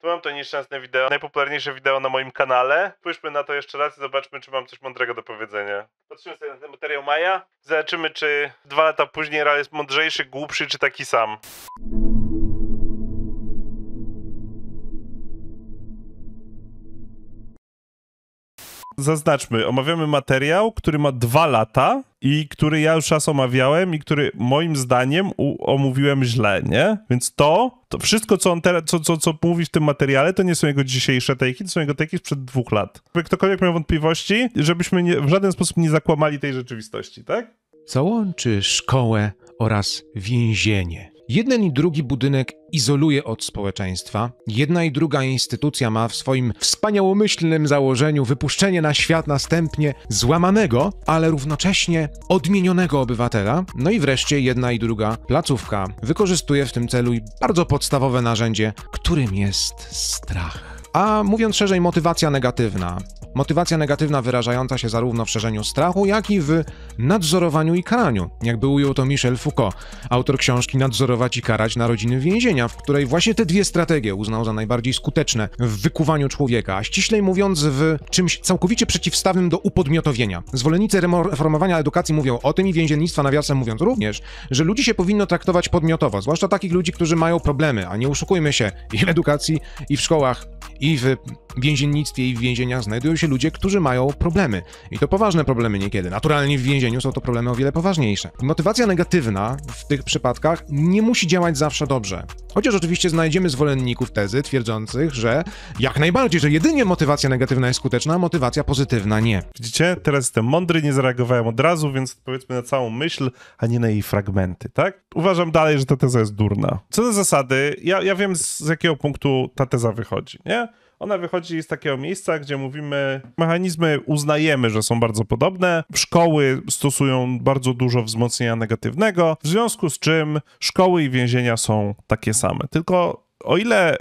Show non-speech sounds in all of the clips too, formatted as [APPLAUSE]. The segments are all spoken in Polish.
Tu mam to nieszczęsne wideo, najpopularniejsze wideo na moim kanale. Spójrzmy na to jeszcze raz i zobaczmy, czy mam coś mądrego do powiedzenia. Patrzymy sobie na ten materiał Maja. Zobaczymy, czy dwa lata później Real jest mądrzejszy, głupszy, czy taki sam. zaznaczmy, omawiamy materiał, który ma dwa lata i który ja już raz omawiałem i który moim zdaniem omówiłem źle, nie? Więc to, to wszystko, co on teraz, co, co, co mówi w tym materiale, to nie są jego dzisiejsze tejki, to są jego tejki sprzed dwóch lat. Jakby ktokolwiek miał wątpliwości, żebyśmy nie, w żaden sposób nie zakłamali tej rzeczywistości, tak? Załączy szkołę oraz więzienie. Jeden i drugi budynek izoluje od społeczeństwa. Jedna i druga instytucja ma w swoim wspaniałomyślnym założeniu wypuszczenie na świat następnie złamanego, ale równocześnie odmienionego obywatela. No i wreszcie jedna i druga placówka wykorzystuje w tym celu bardzo podstawowe narzędzie, którym jest strach. A mówiąc szerzej, motywacja negatywna. Motywacja negatywna wyrażająca się zarówno w szerzeniu strachu, jak i w nadzorowaniu i karaniu, jakby ujął to Michel Foucault, autor książki Nadzorować i karać na narodziny więzienia, w której właśnie te dwie strategie uznał za najbardziej skuteczne w wykuwaniu człowieka, a ściślej mówiąc w czymś całkowicie przeciwstawnym do upodmiotowienia. Zwolennicy reformowania edukacji mówią o tym i więziennictwa nawiasem mówiąc również, że ludzi się powinno traktować podmiotowo, zwłaszcza takich ludzi, którzy mają problemy, a nie oszukujmy się, i w edukacji, i w szkołach, i w więziennictwie, i w więzieniach znajdują się się ludzie, którzy mają problemy. I to poważne problemy niekiedy. Naturalnie w więzieniu są to problemy o wiele poważniejsze. Motywacja negatywna w tych przypadkach nie musi działać zawsze dobrze. Chociaż oczywiście znajdziemy zwolenników tezy twierdzących, że jak najbardziej, że jedynie motywacja negatywna jest skuteczna, a motywacja pozytywna nie. Widzicie, teraz jestem mądry, nie zareagowałem od razu, więc powiedzmy na całą myśl, a nie na jej fragmenty, tak? Uważam dalej, że ta teza jest durna. Co do zasady, ja, ja wiem z jakiego punktu ta teza wychodzi, nie? Ona wychodzi z takiego miejsca, gdzie mówimy, mechanizmy uznajemy, że są bardzo podobne. Szkoły stosują bardzo dużo wzmocnienia negatywnego, w związku z czym szkoły i więzienia są takie same. Tylko o ile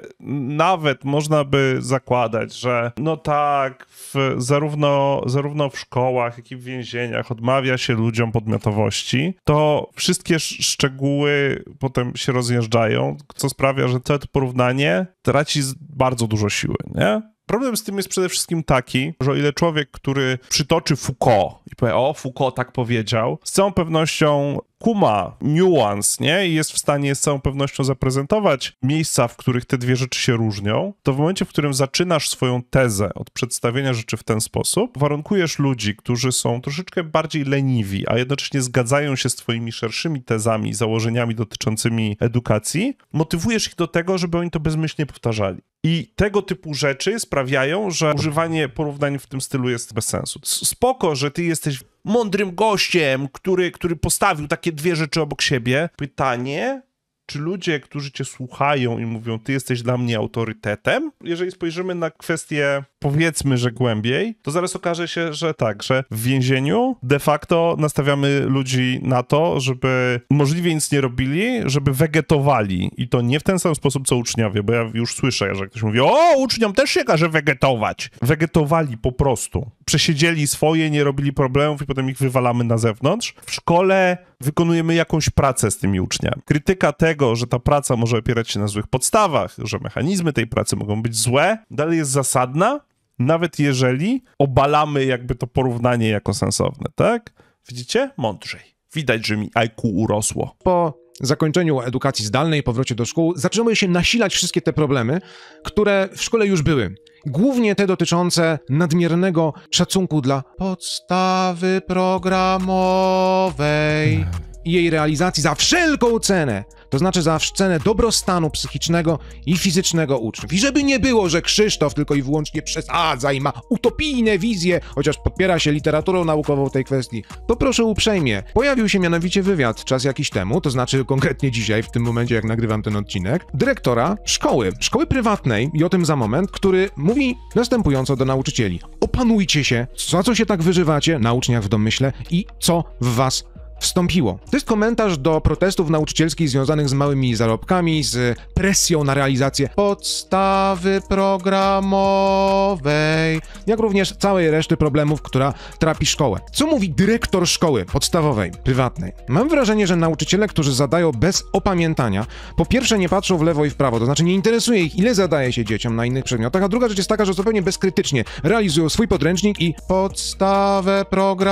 nawet można by zakładać, że no tak, w, zarówno, zarówno w szkołach, jak i w więzieniach odmawia się ludziom podmiotowości, to wszystkie szczegóły potem się rozjeżdżają, co sprawia, że to porównanie traci bardzo dużo siły, nie? Problem z tym jest przede wszystkim taki, że o ile człowiek, który przytoczy Foucault i powie, o, Foucault tak powiedział, z całą pewnością kuma niuans, nie? I jest w stanie z całą pewnością zaprezentować miejsca, w których te dwie rzeczy się różnią, to w momencie, w którym zaczynasz swoją tezę od przedstawienia rzeczy w ten sposób, warunkujesz ludzi, którzy są troszeczkę bardziej leniwi, a jednocześnie zgadzają się z twoimi szerszymi tezami, założeniami dotyczącymi edukacji, motywujesz ich do tego, żeby oni to bezmyślnie powtarzali. I tego typu rzeczy sprawiają, że używanie porównań w tym stylu jest bez sensu. Spoko, że ty jesteś mądrym gościem, który, który postawił takie dwie rzeczy obok siebie. Pytanie, czy ludzie, którzy cię słuchają i mówią, ty jesteś dla mnie autorytetem, jeżeli spojrzymy na kwestię, powiedzmy, że głębiej, to zaraz okaże się, że tak, że w więzieniu de facto nastawiamy ludzi na to, żeby możliwie nic nie robili, żeby wegetowali. I to nie w ten sam sposób, co uczniowie, bo ja już słyszę, że ktoś mówi, o, uczniom też się każe wegetować. Wegetowali po prostu przesiedzieli swoje, nie robili problemów i potem ich wywalamy na zewnątrz. W szkole wykonujemy jakąś pracę z tymi uczniami. Krytyka tego, że ta praca może opierać się na złych podstawach, że mechanizmy tej pracy mogą być złe, dalej jest zasadna, nawet jeżeli obalamy jakby to porównanie jako sensowne, tak? Widzicie? Mądrzej. Widać, że mi IQ urosło. Po zakończeniu edukacji zdalnej, powrocie do szkół, zaczęły się nasilać wszystkie te problemy, które w szkole już były. Głównie te dotyczące nadmiernego szacunku dla podstawy programowej. Tak i jej realizacji za wszelką cenę, to znaczy za cenę dobrostanu psychicznego i fizycznego uczniów. I żeby nie było, że Krzysztof tylko i wyłącznie przesadza i ma utopijne wizje, chociaż podpiera się literaturą naukową tej kwestii, to proszę uprzejmie. Pojawił się mianowicie wywiad czas jakiś temu, to znaczy konkretnie dzisiaj, w tym momencie jak nagrywam ten odcinek, dyrektora szkoły, szkoły prywatnej i o tym za moment, który mówi następująco do nauczycieli. Opanujcie się, za co się tak wyżywacie na uczniach w domyśle i co w was wstąpiło. To jest komentarz do protestów nauczycielskich związanych z małymi zarobkami, z presją na realizację podstawy programowej, jak również całej reszty problemów, która trapi szkołę. Co mówi dyrektor szkoły podstawowej, prywatnej? Mam wrażenie, że nauczyciele, którzy zadają bez opamiętania, po pierwsze nie patrzą w lewo i w prawo, to znaczy nie interesuje ich, ile zadaje się dzieciom na innych przedmiotach, a druga rzecz jest taka, że zupełnie bezkrytycznie realizują swój podręcznik i podstawę programową.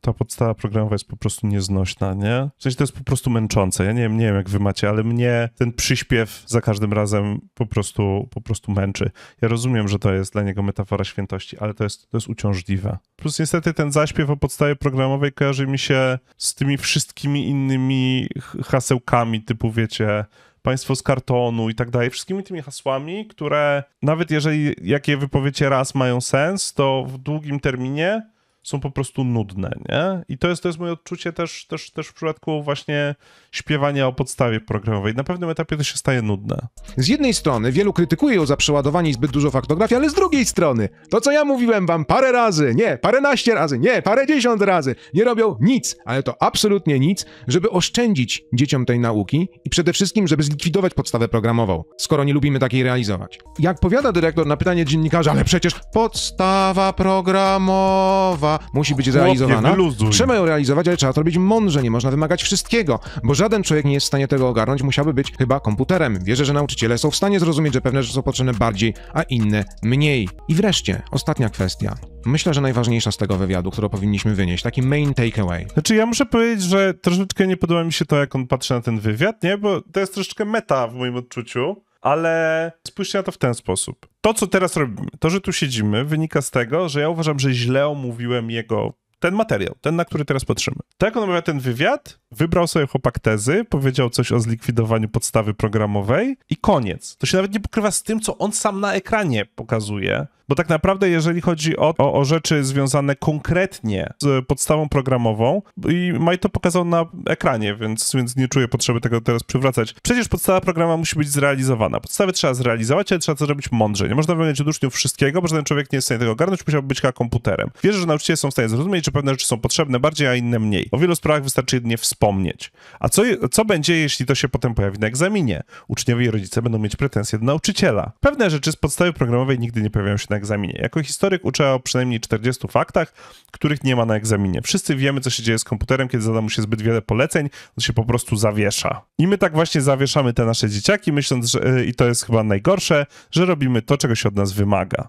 Ta podstawa programowa jest po prostu nieznośna, nie? W sensie to jest po prostu męczące. Ja nie wiem, nie wiem jak wy macie, ale mnie ten przyśpiew za każdym razem po prostu, po prostu męczy. Ja rozumiem, że to jest dla niego metafora świętości, ale to jest, to jest uciążliwe. Plus niestety ten zaśpiew o podstawie programowej kojarzy mi się z tymi wszystkimi innymi hasełkami typu, wiecie, państwo z kartonu i tak dalej, wszystkimi tymi hasłami, które nawet jeżeli jakie wypowiecie raz mają sens, to w długim terminie są po prostu nudne, nie? I to jest, to jest moje odczucie też, też, też w przypadku właśnie śpiewania o podstawie programowej. Na pewnym etapie to się staje nudne. Z jednej strony wielu krytykuje ją za przeładowanie i zbyt dużo faktografii, ale z drugiej strony to, co ja mówiłem wam parę razy, nie, paręnaście razy, nie, parę dziesiąt razy, nie robią nic, ale to absolutnie nic, żeby oszczędzić dzieciom tej nauki i przede wszystkim, żeby zlikwidować podstawę programową, skoro nie lubimy takiej realizować. Jak powiada dyrektor na pytanie dziennikarza, ale przecież podstawa programowa musi być realizowana. Trzeba ją realizować, ale trzeba to robić mądrze, nie można wymagać wszystkiego, bo żaden człowiek nie jest w stanie tego ogarnąć, musiałby być chyba komputerem. Wierzę, że nauczyciele są w stanie zrozumieć, że pewne rzeczy są potrzebne bardziej, a inne mniej. I wreszcie, ostatnia kwestia. Myślę, że najważniejsza z tego wywiadu, którą powinniśmy wynieść, taki main takeaway. Znaczy, ja muszę powiedzieć, że troszeczkę nie podoba mi się to, jak on patrzy na ten wywiad, nie? Bo to jest troszeczkę meta w moim odczuciu ale spójrzcie na to w ten sposób. To, co teraz robimy, to, że tu siedzimy, wynika z tego, że ja uważam, że źle omówiłem jego ten materiał, ten, na który teraz patrzymy. Tak on omawia ten wywiad, wybrał sobie chłopak tezy, powiedział coś o zlikwidowaniu podstawy programowej i koniec. To się nawet nie pokrywa z tym, co on sam na ekranie pokazuje. Bo tak naprawdę, jeżeli chodzi o, o, o rzeczy związane konkretnie z podstawą programową, i Maj to pokazał na ekranie, więc, więc nie czuję potrzeby tego teraz przywracać. Przecież podstawa programowa musi być zrealizowana. Podstawy trzeba zrealizować, ale trzeba to zrobić mądrze. Nie można wymieniać od uczniów wszystkiego, bo żaden człowiek nie jest w stanie tego ogarnąć, musiałby być jak komputerem. Wierzę, że nauczyciele są w stanie zrozumieć, że pewne rzeczy są potrzebne bardziej, a inne mniej. O wielu sprawach wystarczy jedynie wspomnieć. A co, co będzie, jeśli to się potem pojawi na egzaminie? Uczniowie i rodzice będą mieć pretensje do nauczyciela. Pewne rzeczy z podstawy programowej nigdy nie pojawiają się na egzaminie. Jako historyk uczę o przynajmniej 40 faktach, których nie ma na egzaminie. Wszyscy wiemy, co się dzieje z komputerem, kiedy zada mu się zbyt wiele poleceń, on się po prostu zawiesza. I my tak właśnie zawieszamy te nasze dzieciaki, myśląc, że, y, i to jest chyba najgorsze, że robimy to, czego się od nas wymaga.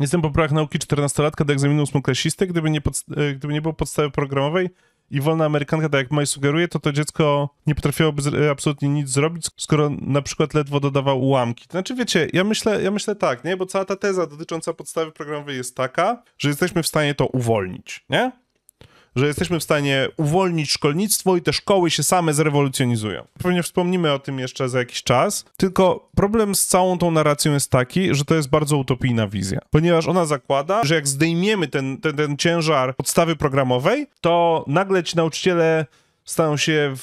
Jestem po prawach nauki 14-latka do egzaminu ósmoklasisty, gdyby nie, y, gdyby nie było podstawy programowej, i wolna amerykanka, tak jak Maj sugeruje, to to dziecko nie potrafiłoby e, absolutnie nic zrobić, skoro na przykład ledwo dodawał ułamki. znaczy, wiecie, ja myślę, ja myślę tak, nie? Bo cała ta teza dotycząca podstawy programowej jest taka, że jesteśmy w stanie to uwolnić, nie? że jesteśmy w stanie uwolnić szkolnictwo i te szkoły się same zrewolucjonizują. Pewnie wspomnimy o tym jeszcze za jakiś czas, tylko problem z całą tą narracją jest taki, że to jest bardzo utopijna wizja, ponieważ ona zakłada, że jak zdejmiemy ten, ten, ten ciężar podstawy programowej, to nagle ci nauczyciele staną się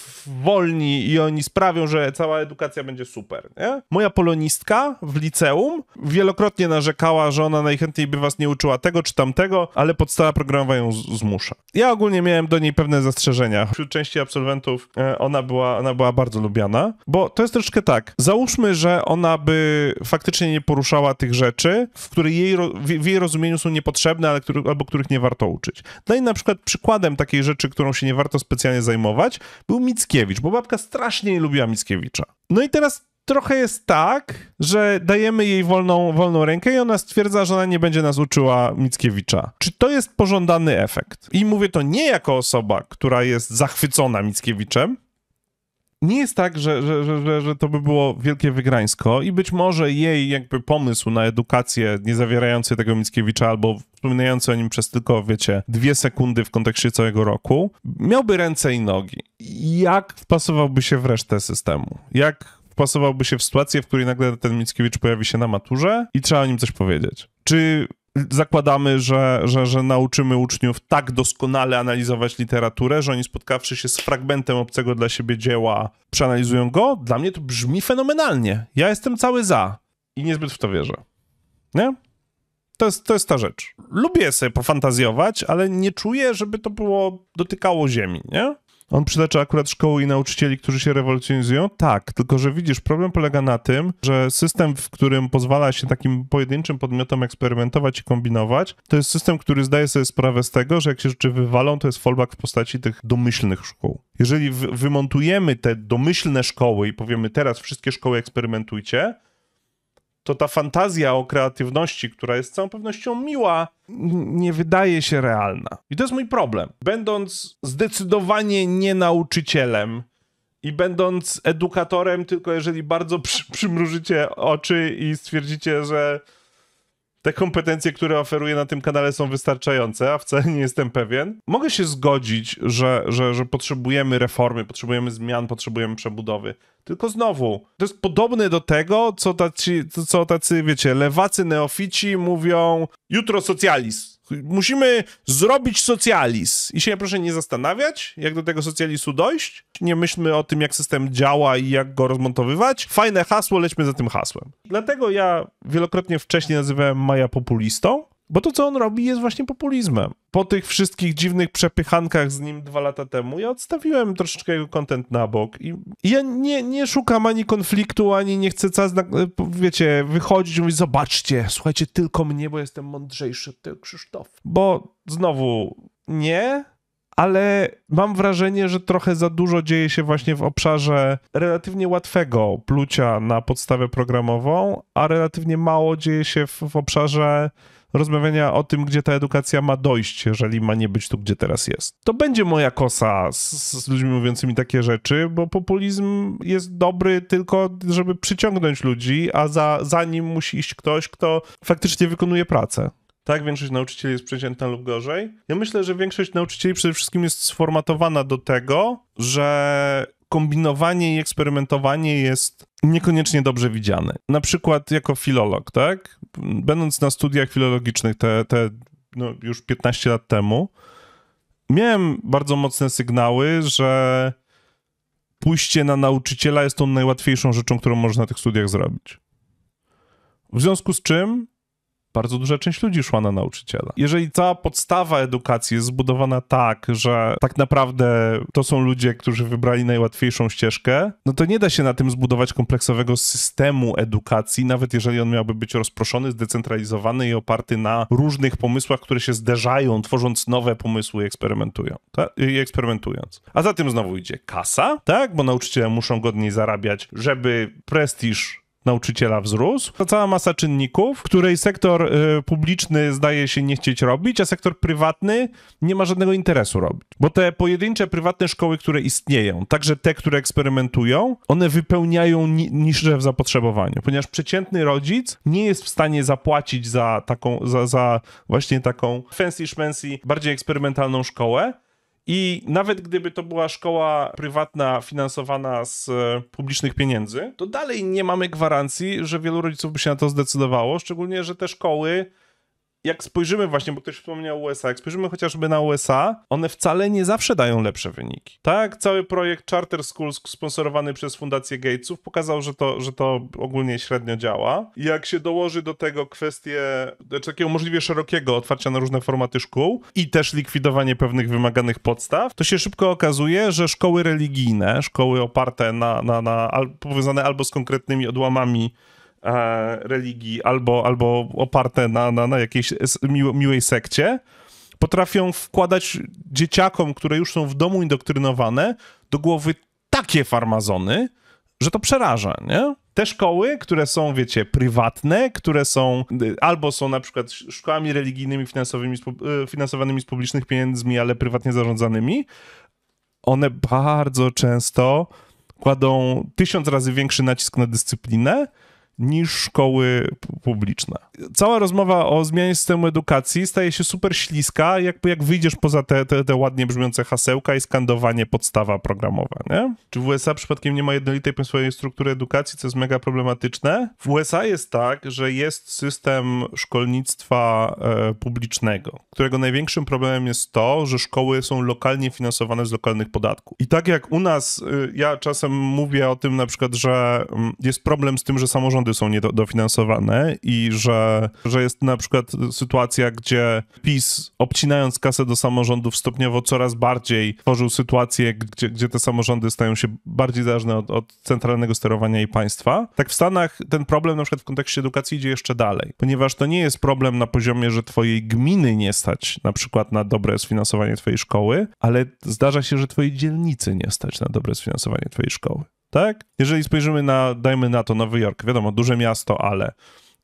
wolni i oni sprawią, że cała edukacja będzie super. Nie? Moja polonistka w liceum wielokrotnie narzekała, że ona najchętniej by was nie uczyła tego czy tamtego, ale podstawa programowa ją zmusza. Ja ogólnie miałem do niej pewne zastrzeżenia. Wśród części absolwentów e, ona była, ona była bardzo lubiana, bo to jest troszkę tak. Załóżmy, że ona by faktycznie nie poruszała tych rzeczy, w które jej, w jej rozumieniu są niepotrzebne, ale który, albo których nie warto uczyć. No na przykład przykładem takiej rzeczy, którą się nie warto specjalnie zajmować, był Mickiewicz, bo babka strasznie nie lubiła Mickiewicza. No i teraz trochę jest tak, że dajemy jej wolną, wolną rękę i ona stwierdza, że ona nie będzie nas uczyła Mickiewicza. Czy to jest pożądany efekt? I mówię to nie jako osoba, która jest zachwycona Mickiewiczem, nie jest tak, że, że, że, że, to by było wielkie wygrańsko i być może jej jakby pomysł na edukację nie zawierający tego Mickiewicza albo wspominający o nim przez tylko, wiecie, dwie sekundy w kontekście całego roku, miałby ręce i nogi. Jak wpasowałby się w resztę systemu? Jak wpasowałby się w sytuację, w której nagle ten Mickiewicz pojawi się na maturze i trzeba o nim coś powiedzieć? Czy zakładamy, że, że, że nauczymy uczniów tak doskonale analizować literaturę, że oni spotkawszy się z fragmentem obcego dla siebie dzieła, przeanalizują go, dla mnie to brzmi fenomenalnie. Ja jestem cały za i niezbyt w to wierzę. Nie? To jest, to jest ta rzecz. Lubię sobie pofantazjować, ale nie czuję, żeby to było dotykało ziemi, nie? On przytacza akurat szkoły i nauczycieli, którzy się rewolucjonizują? Tak, tylko że widzisz, problem polega na tym, że system, w którym pozwala się takim pojedynczym podmiotom eksperymentować i kombinować, to jest system, który zdaje sobie sprawę z tego, że jak się rzeczy wywalą, to jest fallback w postaci tych domyślnych szkół. Jeżeli wymontujemy te domyślne szkoły i powiemy teraz wszystkie szkoły eksperymentujcie, to ta fantazja o kreatywności, która jest z całą pewnością miła, nie wydaje się realna. I to jest mój problem. Będąc zdecydowanie nie nauczycielem i będąc edukatorem, tylko jeżeli bardzo przy, przymrużycie oczy i stwierdzicie, że te kompetencje, które oferuję na tym kanale są wystarczające, a wcale nie jestem pewien. Mogę się zgodzić, że, że, że potrzebujemy reformy, potrzebujemy zmian, potrzebujemy przebudowy, tylko znowu, to jest podobne do tego, co tacy, co tacy wiecie, lewacy neofici mówią jutro socjalizm. Musimy zrobić socjalizm. I się proszę nie zastanawiać, jak do tego socjalizmu dojść. Nie myślmy o tym, jak system działa i jak go rozmontowywać. Fajne hasło, lećmy za tym hasłem. Dlatego ja wielokrotnie wcześniej nazywałem Maja populistą, bo to, co on robi, jest właśnie populizmem. Po tych wszystkich dziwnych przepychankach z nim dwa lata temu, ja odstawiłem troszeczkę jego content na bok. I ja nie, nie szukam ani konfliktu, ani nie chcę, czas, wiecie, wychodzić i mówić, zobaczcie, słuchajcie, tylko mnie, bo jestem mądrzejszy od Krzysztof. Bo znowu, nie, ale mam wrażenie, że trochę za dużo dzieje się właśnie w obszarze relatywnie łatwego plucia na podstawę programową, a relatywnie mało dzieje się w, w obszarze rozmawiania o tym, gdzie ta edukacja ma dojść, jeżeli ma nie być tu, gdzie teraz jest. To będzie moja kosa z, z ludźmi mówiącymi takie rzeczy, bo populizm jest dobry tylko, żeby przyciągnąć ludzi, a za, za nim musi iść ktoś, kto faktycznie wykonuje pracę. Tak, większość nauczycieli jest przeciętna lub gorzej. Ja myślę, że większość nauczycieli przede wszystkim jest sformatowana do tego, że kombinowanie i eksperymentowanie jest niekoniecznie dobrze widziane. Na przykład jako filolog, tak? Będąc na studiach filologicznych te, te no, już 15 lat temu, miałem bardzo mocne sygnały, że pójście na nauczyciela jest tą najłatwiejszą rzeczą, którą można na tych studiach zrobić. W związku z czym bardzo duża część ludzi szła na nauczyciela. Jeżeli cała podstawa edukacji jest zbudowana tak, że tak naprawdę to są ludzie, którzy wybrali najłatwiejszą ścieżkę, no to nie da się na tym zbudować kompleksowego systemu edukacji, nawet jeżeli on miałby być rozproszony, zdecentralizowany i oparty na różnych pomysłach, które się zderzają, tworząc nowe pomysły i eksperymentują, tak? i eksperymentując. A za tym znowu idzie kasa, tak? Bo nauczyciele muszą godniej zarabiać, żeby prestiż nauczyciela wzrósł. To cała masa czynników, której sektor y, publiczny zdaje się nie chcieć robić, a sektor prywatny nie ma żadnego interesu robić. Bo te pojedyncze prywatne szkoły, które istnieją, także te, które eksperymentują, one wypełniają niższe w zapotrzebowaniu, ponieważ przeciętny rodzic nie jest w stanie zapłacić za taką, za, za właśnie taką fancy-szmancy, bardziej eksperymentalną szkołę, i nawet gdyby to była szkoła prywatna finansowana z e, publicznych pieniędzy, to dalej nie mamy gwarancji, że wielu rodziców by się na to zdecydowało, szczególnie, że te szkoły jak spojrzymy właśnie, bo ktoś wspomniał USA, jak spojrzymy chociażby na USA, one wcale nie zawsze dają lepsze wyniki. Tak, cały projekt Charter Schools sponsorowany przez Fundację Gatesów pokazał, że to, że to ogólnie średnio działa. jak się dołoży do tego kwestie znaczy takiego możliwie szerokiego otwarcia na różne formaty szkół i też likwidowanie pewnych wymaganych podstaw, to się szybko okazuje, że szkoły religijne, szkoły oparte na, na, na al, powiązane albo z konkretnymi odłamami E, religii albo, albo oparte na, na, na jakiejś miłej sekcie, potrafią wkładać dzieciakom, które już są w domu indoktrynowane, do głowy takie farmazony, że to przeraża, nie? Te szkoły, które są, wiecie, prywatne, które są y, albo są na przykład szkołami religijnymi finansowymi, y, finansowanymi z publicznych pieniędzmi, ale prywatnie zarządzanymi, one bardzo często kładą tysiąc razy większy nacisk na dyscyplinę, niż szkoły publiczne. Cała rozmowa o zmianie systemu edukacji staje się super śliska, jakby jak wyjdziesz poza te, te, te ładnie brzmiące hasełka i skandowanie podstawa programowa, nie? Czy w USA przypadkiem nie ma jednolitej swojej struktury edukacji, co jest mega problematyczne? W USA jest tak, że jest system szkolnictwa e, publicznego, którego największym problemem jest to, że szkoły są lokalnie finansowane z lokalnych podatków. I tak jak u nas, y, ja czasem mówię o tym na przykład, że mm, jest problem z tym, że samorząd samorządy są niedofinansowane i że, że jest na przykład sytuacja, gdzie PiS obcinając kasę do samorządów stopniowo coraz bardziej tworzył sytuację, gdzie, gdzie te samorządy stają się bardziej zależne od, od centralnego sterowania i państwa. Tak w Stanach ten problem na przykład w kontekście edukacji idzie jeszcze dalej, ponieważ to nie jest problem na poziomie, że twojej gminy nie stać na przykład na dobre sfinansowanie twojej szkoły, ale zdarza się, że twojej dzielnicy nie stać na dobre sfinansowanie twojej szkoły tak? Jeżeli spojrzymy na, dajmy na to Nowy Jork, wiadomo, duże miasto, ale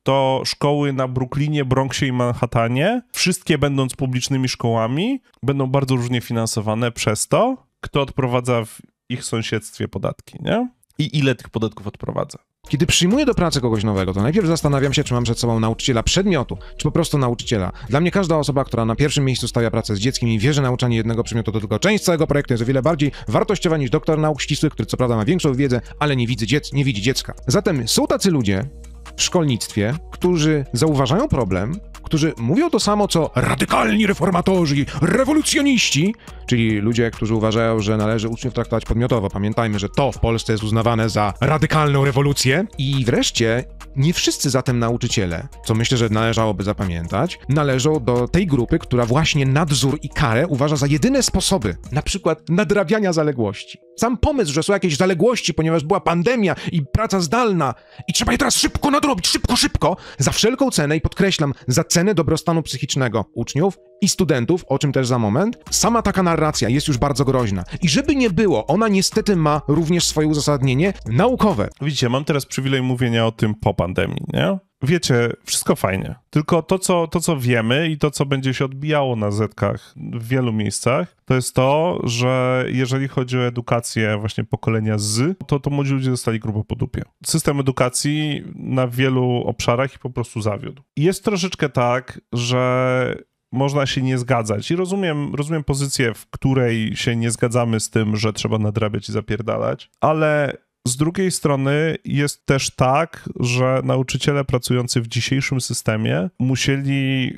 to szkoły na Brooklynie, Bronxie i Manhattanie, wszystkie będąc publicznymi szkołami, będą bardzo różnie finansowane przez to, kto odprowadza w ich sąsiedztwie podatki, nie? I ile tych podatków odprowadza. Kiedy przyjmuję do pracy kogoś nowego, to najpierw zastanawiam się, czy mam przed sobą nauczyciela przedmiotu, czy po prostu nauczyciela. Dla mnie każda osoba, która na pierwszym miejscu stawia pracę z dzieckiem i wie, że nauczanie jednego przedmiotu to tylko część całego projektu, jest o wiele bardziej wartościowa niż doktor nauk ścisłych, który co prawda ma większą wiedzę, ale nie widzi, dziec nie widzi dziecka. Zatem są tacy ludzie, w szkolnictwie, którzy zauważają problem, którzy mówią to samo co radykalni reformatorzy, rewolucjoniści, czyli ludzie, którzy uważają, że należy uczniów traktować podmiotowo. Pamiętajmy, że to w Polsce jest uznawane za radykalną rewolucję. I wreszcie nie wszyscy zatem nauczyciele, co myślę, że należałoby zapamiętać, należą do tej grupy, która właśnie nadzór i karę uważa za jedyne sposoby, na przykład nadrabiania zaległości. Sam pomysł, że są jakieś zaległości, ponieważ była pandemia i praca zdalna i trzeba je teraz szybko nadrobić, szybko, szybko, za wszelką cenę i podkreślam, za cenę dobrostanu psychicznego uczniów i studentów, o czym też za moment, sama taka narracja jest już bardzo groźna. I żeby nie było, ona niestety ma również swoje uzasadnienie naukowe. Widzicie, mam teraz przywilej mówienia o tym po pandemii, nie? wiecie, wszystko fajnie. Tylko to co, to, co wiemy i to, co będzie się odbijało na zetkach w wielu miejscach, to jest to, że jeżeli chodzi o edukację właśnie pokolenia Z, to, to młodzi ludzie zostali grubo po dupie. System edukacji na wielu obszarach po prostu zawiódł. Jest troszeczkę tak, że można się nie zgadzać. I rozumiem, rozumiem pozycję, w której się nie zgadzamy z tym, że trzeba nadrabiać i zapierdalać, ale z drugiej strony jest też tak, że nauczyciele pracujący w dzisiejszym systemie musieli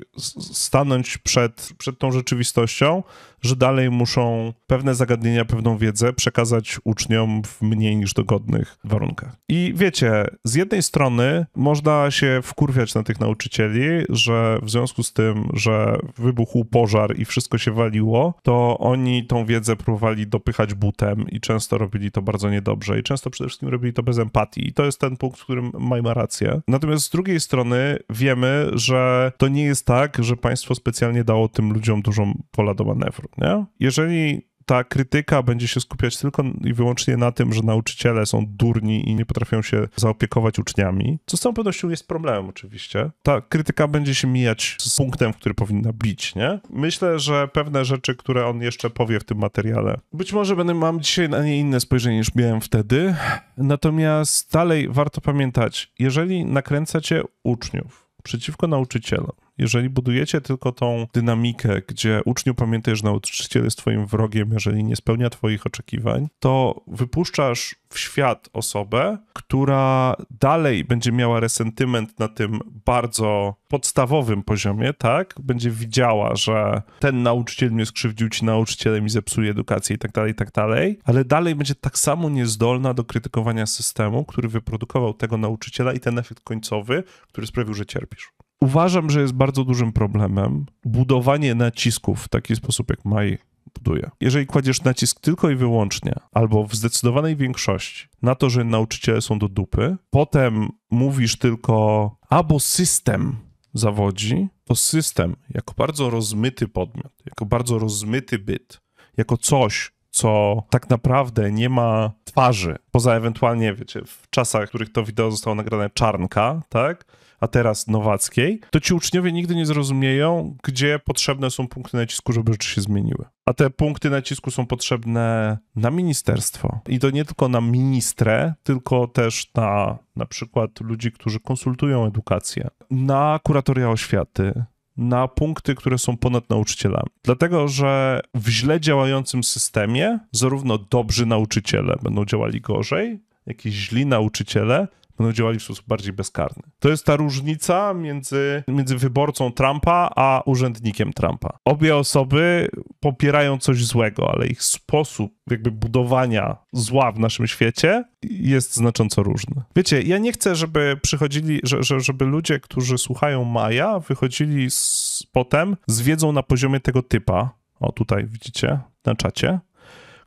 stanąć przed, przed tą rzeczywistością, że dalej muszą pewne zagadnienia, pewną wiedzę przekazać uczniom w mniej niż dogodnych warunkach. I wiecie, z jednej strony można się wkurwiać na tych nauczycieli, że w związku z tym, że wybuchł pożar i wszystko się waliło, to oni tą wiedzę próbowali dopychać butem i często robili to bardzo niedobrze i często przede wszystkim robili to bez empatii. I to jest ten punkt, w którym Maj ma rację. Natomiast z drugiej strony wiemy, że to nie jest tak, że państwo specjalnie dało tym ludziom dużą pola do manewru. Nie? Jeżeli ta krytyka będzie się skupiać tylko i wyłącznie na tym, że nauczyciele są durni i nie potrafią się zaopiekować uczniami, co z całą pewnością jest problemem oczywiście. Ta krytyka będzie się mijać z punktem, w który powinna bić, nie? Myślę, że pewne rzeczy, które on jeszcze powie w tym materiale, być może będę mam dzisiaj na nie inne spojrzenie niż miałem wtedy, natomiast dalej warto pamiętać, jeżeli nakręcacie uczniów przeciwko nauczycielom, jeżeli budujecie tylko tą dynamikę, gdzie uczniu pamiętaj, że nauczyciel jest twoim wrogiem, jeżeli nie spełnia twoich oczekiwań, to wypuszczasz w świat osobę, która dalej będzie miała resentyment na tym bardzo podstawowym poziomie, tak? Będzie widziała, że ten nauczyciel mnie skrzywdził, ci nauczycielem i zepsuje edukację i tak dalej, i tak dalej, ale dalej będzie tak samo niezdolna do krytykowania systemu, który wyprodukował tego nauczyciela i ten efekt końcowy, który sprawił, że cierpisz. Uważam, że jest bardzo dużym problemem budowanie nacisków w taki sposób, jak Maj buduje. Jeżeli kładziesz nacisk tylko i wyłącznie, albo w zdecydowanej większości, na to, że nauczyciele są do dupy, potem mówisz tylko albo system zawodzi, to system jako bardzo rozmyty podmiot, jako bardzo rozmyty byt, jako coś, co tak naprawdę nie ma twarzy, poza ewentualnie, wiecie, w czasach, w których to wideo zostało nagrane czarnka, tak? a teraz Nowackiej, to ci uczniowie nigdy nie zrozumieją, gdzie potrzebne są punkty nacisku, żeby rzeczy się zmieniły. A te punkty nacisku są potrzebne na ministerstwo. I to nie tylko na ministrę, tylko też na na przykład ludzi, którzy konsultują edukację, na kuratoria oświaty, na punkty, które są ponad nauczycielami. Dlatego, że w źle działającym systemie zarówno dobrzy nauczyciele będą działali gorzej, jak i źli nauczyciele będą działali w sposób bardziej bezkarny. To jest ta różnica między, między wyborcą Trumpa a urzędnikiem Trumpa. Obie osoby popierają coś złego, ale ich sposób jakby budowania zła w naszym świecie jest znacząco różny. Wiecie, ja nie chcę, żeby przychodzili, że, że, żeby ludzie, którzy słuchają Maja, wychodzili z, potem z wiedzą na poziomie tego typa. O, tutaj widzicie na czacie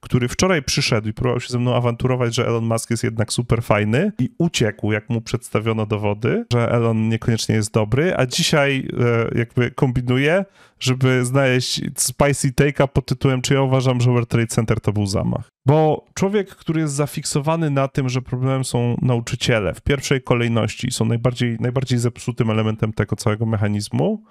który wczoraj przyszedł i próbował się ze mną awanturować, że Elon Musk jest jednak super fajny i uciekł, jak mu przedstawiono dowody, że Elon niekoniecznie jest dobry, a dzisiaj e, jakby kombinuje, żeby znaleźć spicy take'a pod tytułem czy ja uważam, że World Trade Center to był zamach. Bo człowiek, który jest zafiksowany na tym, że problemem są nauczyciele w pierwszej kolejności, są najbardziej, najbardziej zepsutym elementem tego całego mechanizmu,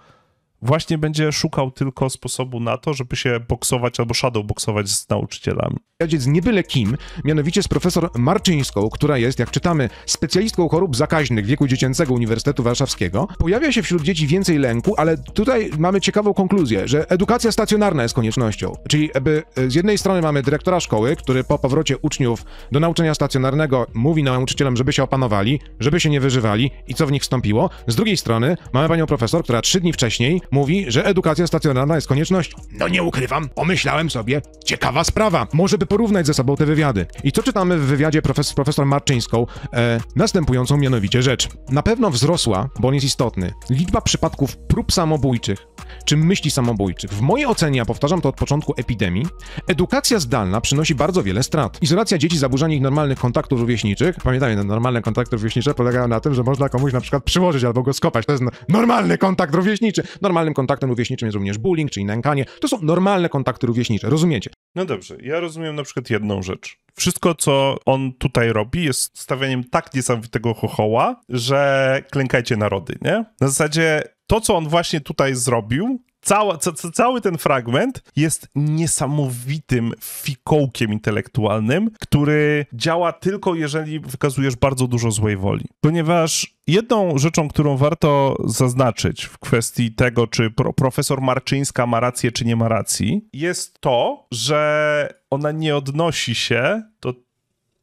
właśnie będzie szukał tylko sposobu na to, żeby się boksować albo shadowboxować z nauczycielami. Z nie byle kim, mianowicie z profesor Marczyńską, która jest, jak czytamy, specjalistką chorób zakaźnych wieku dziecięcego Uniwersytetu Warszawskiego. Pojawia się wśród dzieci więcej lęku, ale tutaj mamy ciekawą konkluzję, że edukacja stacjonarna jest koniecznością. Czyli aby e, z jednej strony mamy dyrektora szkoły, który po powrocie uczniów do nauczania stacjonarnego mówi nauczycielom, żeby się opanowali, żeby się nie wyżywali i co w nich wstąpiło. Z drugiej strony mamy panią profesor, która trzy dni wcześniej Mówi, że edukacja stacjonarna jest konieczność. No nie ukrywam, pomyślałem sobie, ciekawa sprawa, może by porównać ze sobą te wywiady. I co czytamy w wywiadzie profes profesor Marczyńską? E, następującą mianowicie rzecz. Na pewno wzrosła, bo on jest istotny, liczba przypadków prób samobójczych czy myśli samobójczych. W mojej ocenie, a powtarzam to od początku epidemii, edukacja zdalna przynosi bardzo wiele strat. Izolacja dzieci, zaburzanie ich normalnych kontaktów rówieśniczych, pamiętajmy, no, normalne kontakty rówieśnicze polegają na tym, że można komuś na przykład przyłożyć albo go skopać. To jest normalny kontakt rówieśniczy. Normalnym kontaktem rówieśniczym jest również bullying, czyli nękanie. To są normalne kontakty rówieśnicze, rozumiecie? No dobrze, ja rozumiem na przykład jedną rzecz wszystko, co on tutaj robi, jest stawianiem tak niesamowitego chochoła, że klękajcie narody, nie? Na zasadzie to, co on właśnie tutaj zrobił, cała, ca, cały ten fragment jest niesamowitym fikołkiem intelektualnym, który działa tylko jeżeli wykazujesz bardzo dużo złej woli. Ponieważ jedną rzeczą, którą warto zaznaczyć w kwestii tego, czy pro profesor Marczyńska ma rację, czy nie ma racji, jest to, że ona nie odnosi się do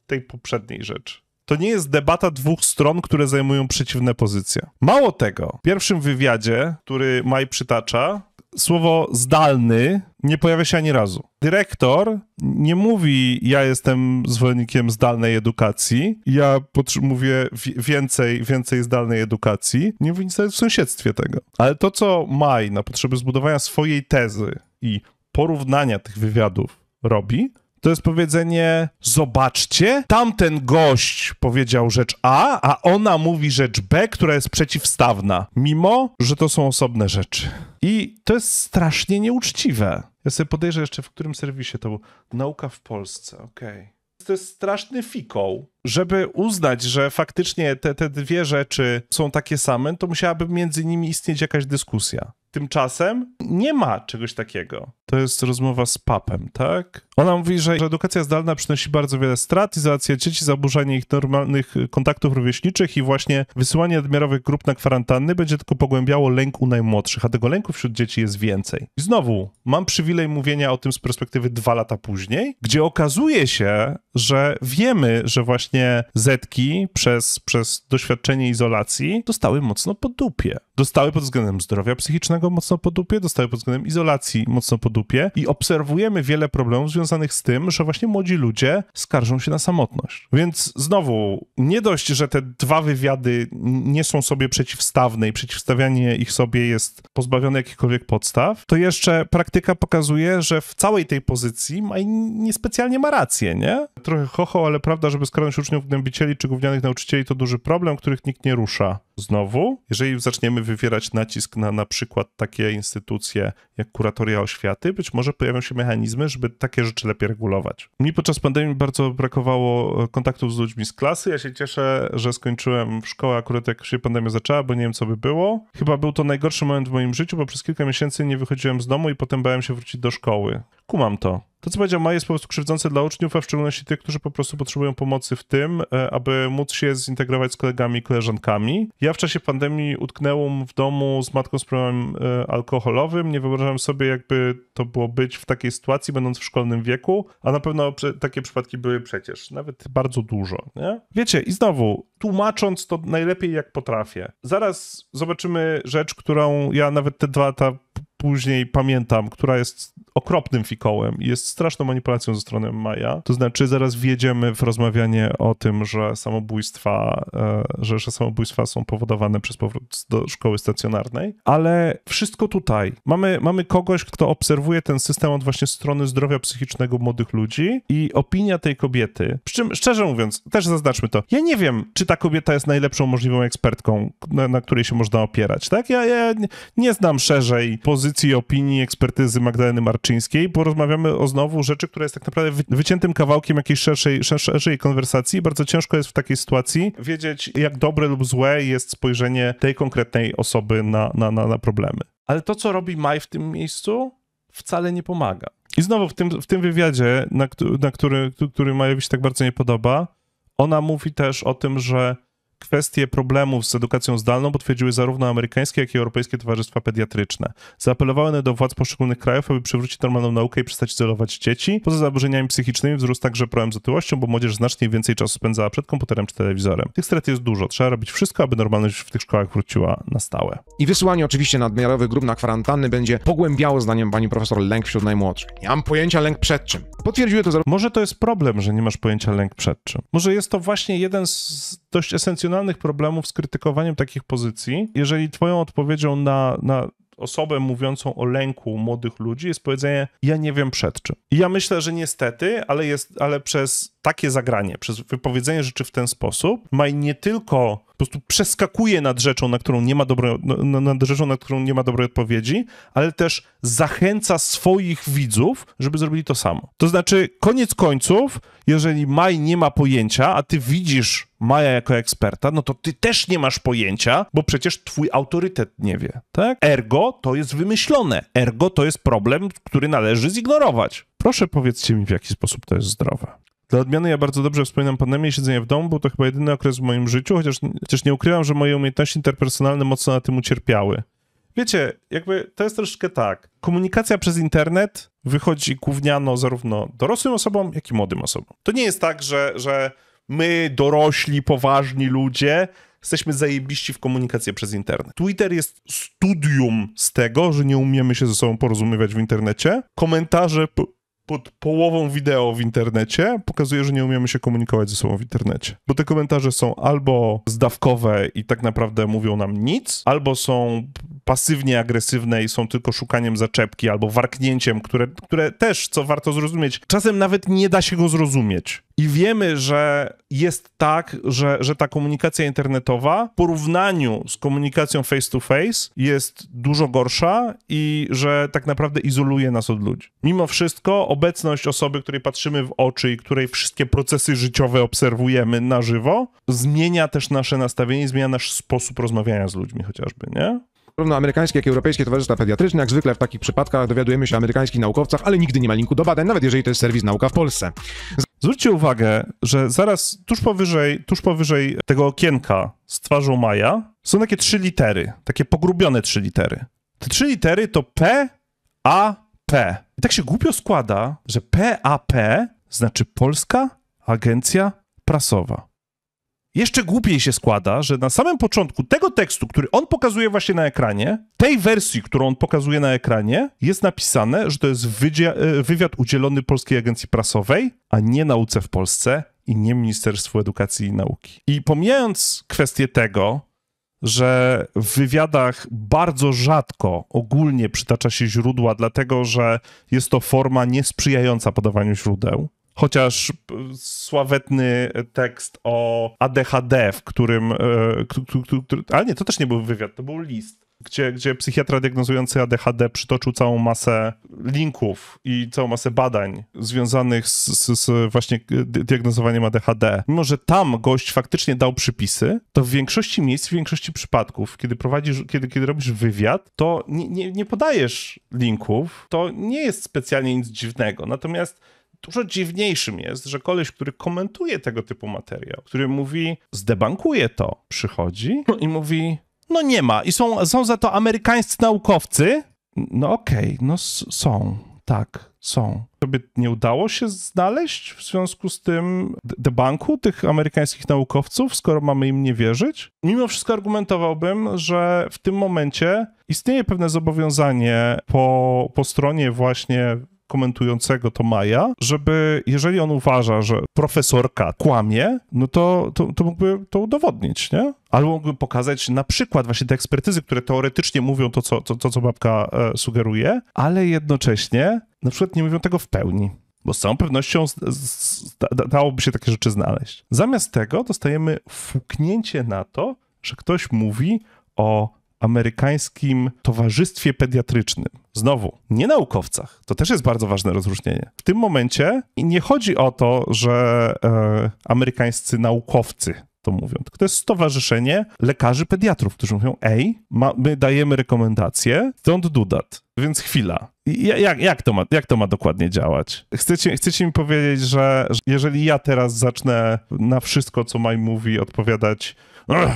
tej poprzedniej rzeczy. To nie jest debata dwóch stron, które zajmują przeciwne pozycje. Mało tego, w pierwszym wywiadzie, który Maj przytacza, słowo zdalny nie pojawia się ani razu. Dyrektor nie mówi, ja jestem zwolennikiem zdalnej edukacji, ja mówię więcej, więcej zdalnej edukacji, nie mówi nic w sąsiedztwie tego. Ale to, co Maj na potrzeby zbudowania swojej tezy i porównania tych wywiadów robi, to jest powiedzenie: Zobaczcie, tamten gość powiedział rzecz A, a ona mówi rzecz B, która jest przeciwstawna, mimo że to są osobne rzeczy. I to jest strasznie nieuczciwe. Ja sobie podejrzę jeszcze, w którym serwisie to było. Nauka w Polsce, okej. Okay to jest straszny fikoł. Żeby uznać, że faktycznie te, te dwie rzeczy są takie same, to musiałaby między nimi istnieć jakaś dyskusja. Tymczasem nie ma czegoś takiego to jest rozmowa z papem, tak? Ona mówi, że edukacja zdalna przynosi bardzo wiele strat, izolacja dzieci, zaburzenie ich normalnych kontaktów rówieśniczych i właśnie wysyłanie nadmiarowych grup na kwarantanny będzie tylko pogłębiało lęk u najmłodszych, a tego lęku wśród dzieci jest więcej. I znowu, mam przywilej mówienia o tym z perspektywy dwa lata później, gdzie okazuje się, że wiemy, że właśnie zetki przez, przez doświadczenie izolacji dostały mocno po dupie. Dostały pod względem zdrowia psychicznego mocno po dupie, dostały pod względem izolacji mocno po dupie, dupie i obserwujemy wiele problemów związanych z tym, że właśnie młodzi ludzie skarżą się na samotność. Więc znowu, nie dość, że te dwa wywiady nie są sobie przeciwstawne i przeciwstawianie ich sobie jest pozbawione jakichkolwiek podstaw, to jeszcze praktyka pokazuje, że w całej tej pozycji Maj niespecjalnie ma rację, nie? Trochę chocho, ale prawda, żeby skarżyć uczniów gnębicieli czy gównianych nauczycieli to duży problem, których nikt nie rusza. Znowu, jeżeli zaczniemy wywierać nacisk na na przykład takie instytucje jak kuratoria oświaty, być może pojawią się mechanizmy, żeby takie rzeczy lepiej regulować. Mi podczas pandemii bardzo brakowało e, kontaktów z ludźmi z klasy. Ja się cieszę, że skończyłem szkołę akurat jak się pandemia zaczęła, bo nie wiem co by było. Chyba był to najgorszy moment w moim życiu, bo przez kilka miesięcy nie wychodziłem z domu i potem bałem się wrócić do szkoły. Kumam to to, co powiedział Maj, jest po prostu krzywdzące dla uczniów, a w szczególności tych, którzy po prostu potrzebują pomocy w tym, e, aby móc się zintegrować z kolegami i koleżankami. Ja w czasie pandemii utknęłam w domu z matką z problemem e, alkoholowym. Nie wyobrażam sobie, jakby to było być w takiej sytuacji, będąc w szkolnym wieku, a na pewno takie przypadki były przecież, nawet bardzo dużo. Nie? Wiecie, i znowu, tłumacząc to najlepiej jak potrafię. Zaraz zobaczymy rzecz, którą ja nawet te dwa lata później pamiętam, która jest okropnym fikołem i jest straszną manipulacją ze strony Maja. To znaczy, zaraz wjedziemy w rozmawianie o tym, że samobójstwa, e, że, że samobójstwa są powodowane przez powrót do szkoły stacjonarnej, ale wszystko tutaj. Mamy, mamy kogoś, kto obserwuje ten system od właśnie strony zdrowia psychicznego młodych ludzi i opinia tej kobiety. Przy czym, szczerze mówiąc, też zaznaczmy to, ja nie wiem, czy ta kobieta jest najlepszą możliwą ekspertką, na, na której się można opierać, tak? Ja, ja nie, nie znam szerzej pozycji, opinii, ekspertyzy Magdaleny Marczyk Kaczyńskiej, porozmawiamy o znowu rzeczy, która jest tak naprawdę wyciętym kawałkiem jakiejś szerszej, szerszej konwersacji. Bardzo ciężko jest w takiej sytuacji wiedzieć, jak dobre lub złe jest spojrzenie tej konkretnej osoby na, na, na, na problemy. Ale to, co robi Maj w tym miejscu, wcale nie pomaga. I znowu w tym, w tym wywiadzie, na, na który, który Majowi się tak bardzo nie podoba, ona mówi też o tym, że kwestie problemów z edukacją zdalną potwierdziły zarówno amerykańskie, jak i europejskie towarzystwa pediatryczne. Zaapelowały one do władz poszczególnych krajów, aby przywrócić normalną naukę i przestać izolować dzieci. Poza zaburzeniami psychicznymi wzrósł także problem z otyłością, bo młodzież znacznie więcej czasu spędzała przed komputerem czy telewizorem. Tych strat jest dużo. Trzeba robić wszystko, aby normalność w tych szkołach wróciła na stałe. I wysyłanie oczywiście nadmiarowych grup na kwarantanny będzie pogłębiało zdaniem pani profesor lęk wśród najmłodszych. Nie mam pojęcia lęk przed czym. Potwierdziły to zarówno... Może to jest problem, że nie masz pojęcia lęk przed czym. Może jest to właśnie jeden z dość esencjonalnych racjonalnych problemów z krytykowaniem takich pozycji, jeżeli twoją odpowiedzią na, na osobę mówiącą o lęku młodych ludzi jest powiedzenie, ja nie wiem przed czym. I ja myślę, że niestety, ale, jest, ale przez takie zagranie, przez wypowiedzenie rzeczy w ten sposób, Maj nie tylko po prostu przeskakuje nad rzeczą, na którą nie ma dobrej, no, no, nad rzeczą, na którą nie ma dobrej odpowiedzi, ale też zachęca swoich widzów, żeby zrobili to samo. To znaczy, koniec końców, jeżeli Maj nie ma pojęcia, a ty widzisz Maja jako eksperta, no to ty też nie masz pojęcia, bo przecież twój autorytet nie wie, tak? Ergo to jest wymyślone, ergo to jest problem, który należy zignorować. Proszę powiedzcie mi, w jaki sposób to jest zdrowe. Dla odmiany ja bardzo dobrze wspominam pandemię i siedzenie w domu, bo to chyba jedyny okres w moim życiu, chociaż, chociaż nie ukrywam, że moje umiejętności interpersonalne mocno na tym ucierpiały. Wiecie, jakby to jest troszkę tak. Komunikacja przez internet wychodzi gówniano zarówno dorosłym osobom, jak i młodym osobom. To nie jest tak, że, że my, dorośli, poważni ludzie, jesteśmy zajebiści w komunikację przez internet. Twitter jest studium z tego, że nie umiemy się ze sobą porozumiewać w internecie. Komentarze pod połową wideo w internecie pokazuje, że nie umiemy się komunikować ze sobą w internecie. Bo te komentarze są albo zdawkowe i tak naprawdę mówią nam nic, albo są pasywnie agresywne i są tylko szukaniem zaczepki albo warknięciem, które, które też, co warto zrozumieć, czasem nawet nie da się go zrozumieć. I wiemy, że jest tak, że, że ta komunikacja internetowa w porównaniu z komunikacją face to face jest dużo gorsza i że tak naprawdę izoluje nas od ludzi. Mimo wszystko obecność osoby, której patrzymy w oczy i której wszystkie procesy życiowe obserwujemy na żywo, zmienia też nasze nastawienie, zmienia nasz sposób rozmawiania z ludźmi chociażby, nie? Zarówno amerykańskie, jak i europejskie towarzystwa pediatryczne, jak zwykle w takich przypadkach dowiadujemy się o amerykańskich naukowcach, ale nigdy nie ma linku do badań, nawet jeżeli to jest serwis nauka w Polsce. Zwróćcie uwagę, że zaraz tuż powyżej, tuż powyżej tego okienka z twarzą Maja są takie trzy litery, takie pogrubione trzy litery. Te trzy litery to P, A, P. I tak się głupio składa, że PAP znaczy Polska Agencja Prasowa jeszcze głupiej się składa, że na samym początku tego tekstu, który on pokazuje właśnie na ekranie, tej wersji, którą on pokazuje na ekranie, jest napisane, że to jest e, wywiad udzielony Polskiej Agencji Prasowej, a nie nauce w Polsce i nie Ministerstwu Edukacji i Nauki. I pomijając kwestię tego, że w wywiadach bardzo rzadko ogólnie przytacza się źródła, dlatego że jest to forma niesprzyjająca podawaniu źródeł, chociaż sławetny tekst o ADHD, w którym, ale nie, to też nie był wywiad, to był list gdzie, gdzie psychiatra diagnozujący ADHD przytoczył całą masę linków i całą masę badań związanych z, z, z, właśnie diagnozowaniem ADHD. Mimo, że tam gość faktycznie dał przypisy, to w większości miejsc, w większości przypadków, kiedy prowadzisz, kiedy, kiedy robisz wywiad, to nie, nie, nie podajesz linków, to nie jest specjalnie nic dziwnego. Natomiast dużo dziwniejszym jest, że koleś, który komentuje tego typu materiał, który mówi, zdebankuje to, przychodzi no. i mówi, no nie ma. I są, są za to amerykańscy naukowcy. No okej, okay, no są, tak, są. Tobie nie udało się znaleźć w związku z tym debanku tych amerykańskich naukowców, skoro mamy im nie wierzyć? Mimo wszystko argumentowałbym, że w tym momencie istnieje pewne zobowiązanie po, po stronie właśnie komentującego to Maja, żeby jeżeli on uważa, że profesorka kłamie, no to, to, to mógłby to udowodnić, nie? Albo mógłby pokazać na przykład właśnie te ekspertyzy, które teoretycznie mówią to, co, to, to co babka e, sugeruje, ale jednocześnie na przykład nie mówią tego w pełni. Bo z całą pewnością dałoby się takie rzeczy znaleźć. Zamiast tego dostajemy fuknięcie na to, że ktoś mówi o amerykańskim towarzystwie pediatrycznym. Znowu, nie naukowcach. To też jest bardzo ważne rozróżnienie. W tym momencie nie chodzi o to, że e, amerykańscy naukowcy to mówią, tylko to jest stowarzyszenie lekarzy pediatrów, którzy mówią: Ej, ma, my dajemy rekomendacje, don't do that. Więc chwila. Jak, jak, to ma, jak to ma dokładnie działać? Chcecie, chcecie mi powiedzieć, że jeżeli ja teraz zacznę na wszystko, co Maj mówi, odpowiadać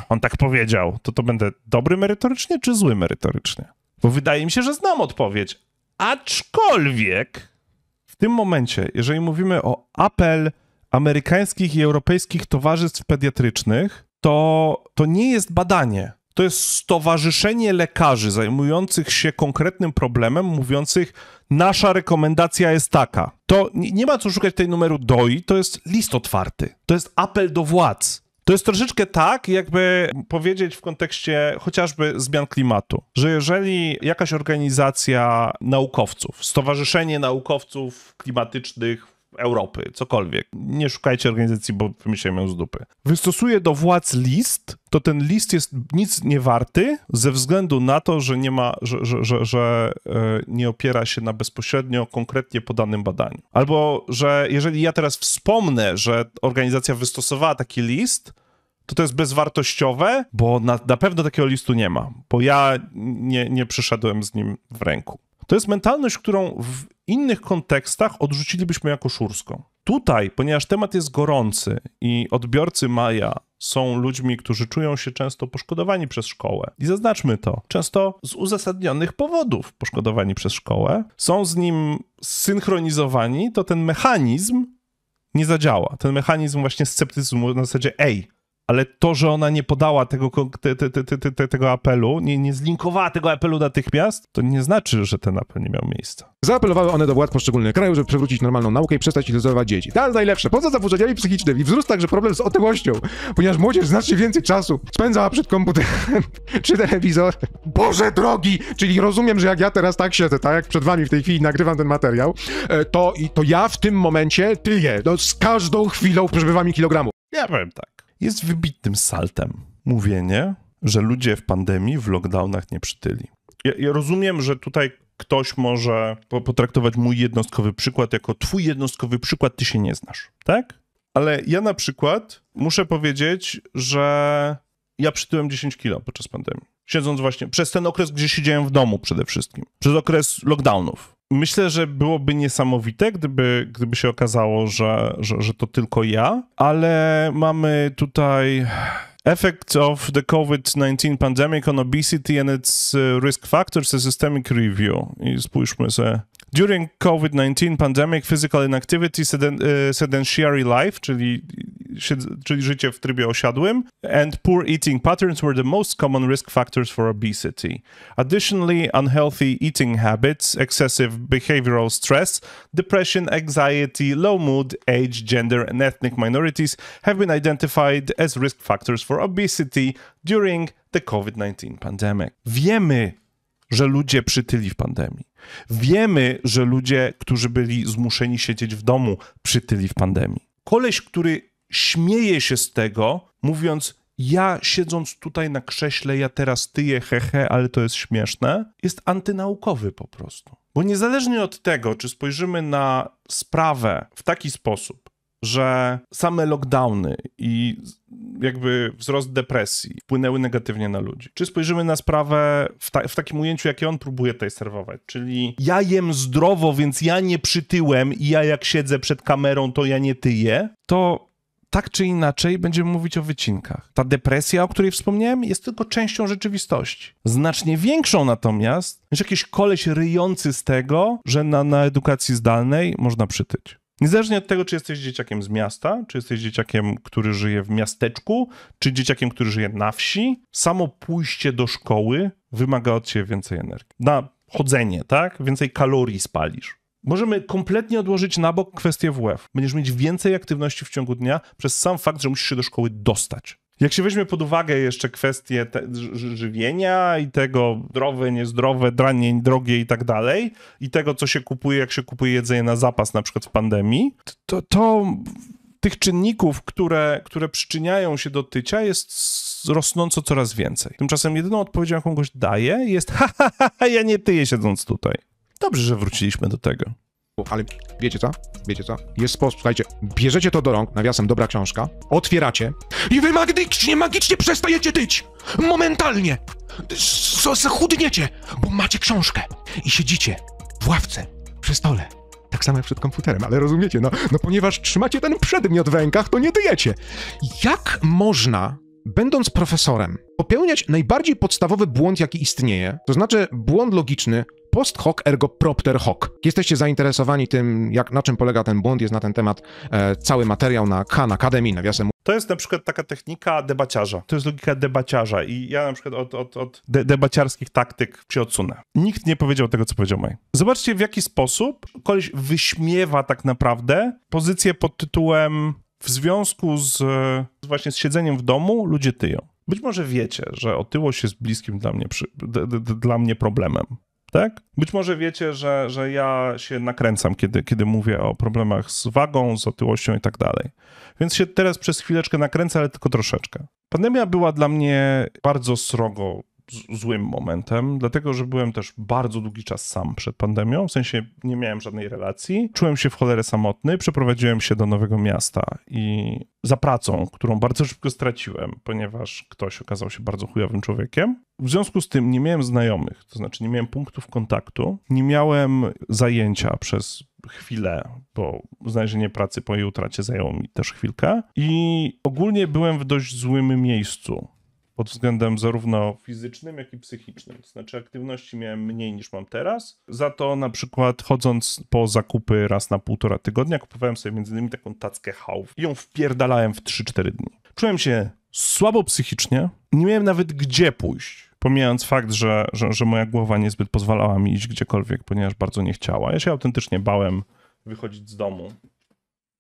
on tak powiedział, to to będę dobry merytorycznie czy zły merytorycznie? Bo wydaje mi się, że znam odpowiedź. Aczkolwiek w tym momencie, jeżeli mówimy o apel amerykańskich i europejskich towarzystw pediatrycznych, to, to nie jest badanie. To jest stowarzyszenie lekarzy zajmujących się konkretnym problemem, mówiących, nasza rekomendacja jest taka. To nie, nie ma co szukać tej numeru DOI, to jest list otwarty. To jest apel do władz. To jest troszeczkę tak, jakby powiedzieć w kontekście chociażby zmian klimatu, że jeżeli jakaś organizacja naukowców, stowarzyszenie naukowców klimatycznych, Europy, cokolwiek. Nie szukajcie organizacji, bo wymyślałem ją z dupy. Wystosuje do władz list, to ten list jest nic nie warty ze względu na to, że nie ma, że, że, że, że e, nie opiera się na bezpośrednio konkretnie podanym badaniu. Albo, że jeżeli ja teraz wspomnę, że organizacja wystosowała taki list, to to jest bezwartościowe, bo na, na pewno takiego listu nie ma, bo ja nie, nie przyszedłem z nim w ręku. To jest mentalność, którą w innych kontekstach odrzucilibyśmy jako szurską. Tutaj, ponieważ temat jest gorący i odbiorcy Maja są ludźmi, którzy czują się często poszkodowani przez szkołę. I zaznaczmy to, często z uzasadnionych powodów poszkodowani przez szkołę, są z nim synchronizowani, to ten mechanizm nie zadziała. Ten mechanizm właśnie sceptycyzmu na zasadzie, ej, ale to, że ona nie podała tego, te, te, te, tego apelu, nie, nie zlinkowała tego apelu natychmiast, to nie znaczy, że ten apel nie miał miejsca. Zaapelowały one do władz poszczególnych krajów, żeby przywrócić normalną naukę i przestać iluzować dzieci. To jest najlepsze. Poza zaburzeniami psychicznymi wzrósł także problem z otyłością, ponieważ młodzież znacznie więcej czasu spędzała przed komputerem [LAUGHS] czy telewizorem. Boże drogi! Czyli rozumiem, że jak ja teraz tak siedzę, tak jak przed wami w tej chwili nagrywam ten materiał, e, to, to ja w tym momencie tyję no, z każdą chwilą przybywami kilogramów. Ja powiem tak jest wybitnym saltem. Mówienie, że ludzie w pandemii, w lockdownach nie przytyli. ja, ja rozumiem, że tutaj ktoś może potraktować mój jednostkowy przykład jako twój jednostkowy przykład, ty się nie znasz, tak? Ale ja na przykład muszę powiedzieć, że ja przytyłem 10 kilo podczas pandemii. Siedząc właśnie przez ten okres, gdzie siedziałem w domu przede wszystkim, przez okres lockdownów. Myślę, że byłoby niesamowite, gdyby, gdyby się okazało, że, że, że to tylko ja, ale mamy tutaj. Effect of the COVID-19 pandemic on obesity and its uh, risk factors, a systemic review. I spójrzmy sobie. During COVID-19 pandemic, physical inactivity, uh, sedentary life, czyli czyli życie w trybie osiadłym, and poor eating patterns were the most common risk factors for obesity. Additionally, unhealthy eating habits, excessive behavioral stress, depression, anxiety, low mood, age, gender, and ethnic minorities have been identified as risk factors for obesity during the COVID-19 pandemic. Wiemy, że ludzie przytyli w pandemii. Wiemy, że ludzie, którzy byli zmuszeni siedzieć w domu, przytyli w pandemii. Koleś, który śmieje się z tego, mówiąc: Ja siedząc tutaj na krześle, ja teraz tyję, hehe, ale to jest śmieszne. Jest antynaukowy po prostu. Bo niezależnie od tego, czy spojrzymy na sprawę w taki sposób, że same lockdowny i jakby wzrost depresji wpłynęły negatywnie na ludzi. Czy spojrzymy na sprawę w, ta w takim ujęciu, jakie on próbuje tutaj serwować, czyli ja jem zdrowo, więc ja nie przytyłem i ja jak siedzę przed kamerą, to ja nie tyję, to tak czy inaczej będziemy mówić o wycinkach. Ta depresja, o której wspomniałem, jest tylko częścią rzeczywistości. Znacznie większą natomiast niż jakiś koleś ryjący z tego, że na, na edukacji zdalnej można przytyć. Niezależnie od tego, czy jesteś dzieciakiem z miasta, czy jesteś dzieciakiem, który żyje w miasteczku, czy dzieciakiem, który żyje na wsi, samo pójście do szkoły wymaga od ciebie więcej energii. Na chodzenie, tak? Więcej kalorii spalisz. Możemy kompletnie odłożyć na bok kwestię WF. Będziesz mieć więcej aktywności w ciągu dnia przez sam fakt, że musisz się do szkoły dostać. Jak się weźmie pod uwagę jeszcze kwestie żywienia i tego zdrowe, niezdrowe, dranie, drogie i tak dalej, i tego, co się kupuje, jak się kupuje jedzenie na zapas, na przykład w pandemii, to, to tych czynników, które, które przyczyniają się do tycia, jest rosnąco coraz więcej. Tymczasem jedyną odpowiedzią, jaką goś daje, jest [LAUGHS] ha, ha, ha, ja nie tyję siedząc tutaj. Dobrze, że wróciliśmy do tego. Ale wiecie co? Wiecie co? Jest sposób, słuchajcie, bierzecie to do rąk, nawiasem dobra książka, otwieracie i wy magicznie, magicznie przestajecie tyć! Momentalnie! Zachudniecie, bo macie książkę i siedzicie w ławce, przy stole, tak samo jak przed komputerem, ale rozumiecie, no, no ponieważ trzymacie ten przedmiot w rękach, to nie dyjecie. Jak można będąc profesorem, popełniać najbardziej podstawowy błąd, jaki istnieje, to znaczy błąd logiczny post hoc ergo propter hoc. Jesteście zainteresowani tym, jak, na czym polega ten błąd, jest na ten temat e, cały materiał na Khan Academy, nawiasem to jest na przykład taka technika debaciarza. To jest logika debaciarza i ja na przykład od, od, od de debaciarskich taktyk się odsunę. Nikt nie powiedział tego, co powiedział Maj. Zobaczcie, w jaki sposób koleś wyśmiewa tak naprawdę pozycję pod tytułem w związku z e, właśnie z siedzeniem w domu ludzie tyją. Być może wiecie, że otyłość jest bliskim dla mnie, przy, d, d, d, dla mnie problemem. Tak? Być może wiecie, że, że ja się nakręcam, kiedy, kiedy mówię o problemach z wagą, z otyłością i tak dalej. Więc się teraz przez chwileczkę nakręcę, ale tylko troszeczkę. Pandemia była dla mnie bardzo srogo złym momentem, dlatego że byłem też bardzo długi czas sam przed pandemią, w sensie nie miałem żadnej relacji, czułem się w cholerę samotny, przeprowadziłem się do nowego miasta i za pracą, którą bardzo szybko straciłem, ponieważ ktoś okazał się bardzo chujowym człowiekiem. W związku z tym nie miałem znajomych, to znaczy nie miałem punktów kontaktu, nie miałem zajęcia przez chwilę, bo znalezienie pracy po jej utracie zajęło mi też chwilkę i ogólnie byłem w dość złym miejscu pod względem zarówno fizycznym, jak i psychicznym. To znaczy aktywności miałem mniej niż mam teraz. Za to na przykład chodząc po zakupy raz na półtora tygodnia kupowałem sobie między innymi taką tackę hałw i ją wpierdalałem w 3-4 dni. Czułem się słabo psychicznie, nie miałem nawet gdzie pójść. Pomijając fakt, że, że, że moja głowa niezbyt pozwalała mi iść gdziekolwiek, ponieważ bardzo nie chciała. Ja się autentycznie bałem wychodzić z domu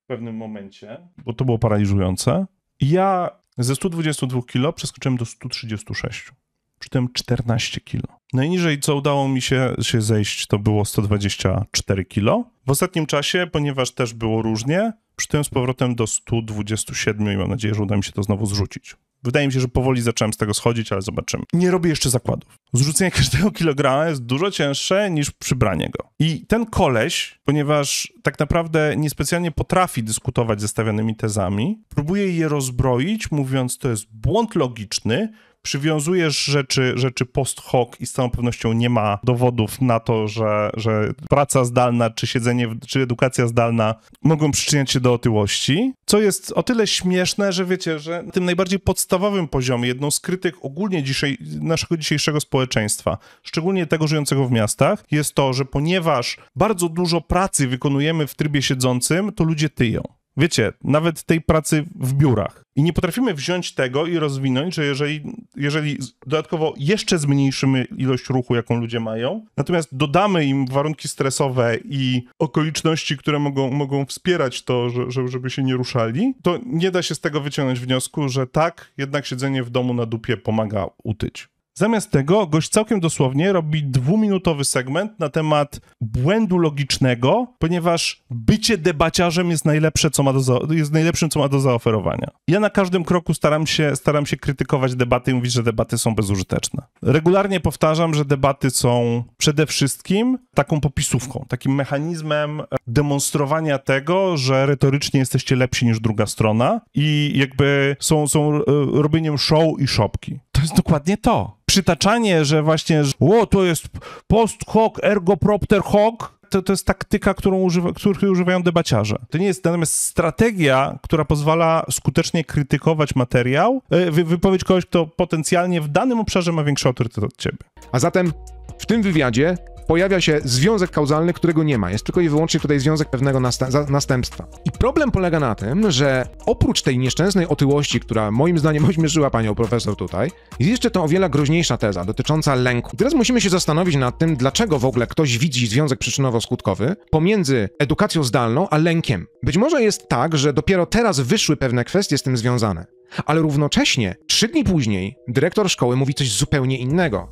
w pewnym momencie, bo to było paraliżujące. Ja ze 122 kg przeskoczyłem do 136, przy tym 14 kg. Najniżej, co udało mi się, się zejść, to było 124 kg. W ostatnim czasie, ponieważ też było różnie, przy tym z powrotem do 127 i mam nadzieję, że uda mi się to znowu zrzucić. Wydaje mi się, że powoli zacząłem z tego schodzić, ale zobaczymy. Nie robię jeszcze zakładów. Zrzucenie każdego kilograma jest dużo cięższe niż przybranie go. I ten koleś, ponieważ tak naprawdę niespecjalnie potrafi dyskutować ze stawianymi tezami, próbuje je rozbroić, mówiąc, to jest błąd logiczny, przywiązujesz rzeczy, rzeczy post hoc i z całą pewnością nie ma dowodów na to, że, że praca zdalna, czy siedzenie, czy edukacja zdalna mogą przyczyniać się do otyłości, co jest o tyle śmieszne, że wiecie, że na tym najbardziej podstawowym poziomie, jedną z krytyk ogólnie dzisiaj, naszego dzisiejszego społeczeństwa, szczególnie tego żyjącego w miastach, jest to, że ponieważ bardzo dużo pracy wykonujemy w trybie siedzącym, to ludzie tyją wiecie, nawet tej pracy w biurach. I nie potrafimy wziąć tego i rozwinąć, że jeżeli, jeżeli dodatkowo jeszcze zmniejszymy ilość ruchu, jaką ludzie mają, natomiast dodamy im warunki stresowe i okoliczności, które mogą, mogą wspierać to, że, żeby się nie ruszali, to nie da się z tego wyciągnąć wniosku, że tak, jednak siedzenie w domu na dupie pomaga utyć. Zamiast tego gość całkiem dosłownie robi dwuminutowy segment na temat błędu logicznego, ponieważ bycie debaciarzem jest, najlepsze, co ma do jest najlepszym, co ma do zaoferowania. Ja na każdym kroku staram się, staram się krytykować debaty i mówić, że debaty są bezużyteczne. Regularnie powtarzam, że debaty są przede wszystkim taką popisówką, takim mechanizmem demonstrowania tego, że retorycznie jesteście lepsi niż druga strona i jakby są, są e, robieniem show i szopki. To jest dokładnie to przytaczanie, że właśnie, że, o, to jest post hoc, ergo propter hoc, to, to jest taktyka, którą używa, której używają debaciarze. To nie jest natomiast strategia, która pozwala skutecznie krytykować materiał, e, wy, wypowiedź kogoś, kto potencjalnie w danym obszarze ma większy autorytet od ciebie. A zatem w tym wywiadzie pojawia się związek kauzalny, którego nie ma. Jest tylko i wyłącznie tutaj związek pewnego następstwa. I problem polega na tym, że oprócz tej nieszczęsnej otyłości, która moim zdaniem [LAUGHS] ośmieszyła panią profesor tutaj, jest jeszcze to o wiele groźniejsza teza dotycząca lęku. I teraz musimy się zastanowić nad tym, dlaczego w ogóle ktoś widzi związek przyczynowo-skutkowy pomiędzy edukacją zdalną a lękiem. Być może jest tak, że dopiero teraz wyszły pewne kwestie z tym związane. Ale równocześnie, trzy dni później, dyrektor szkoły mówi coś zupełnie innego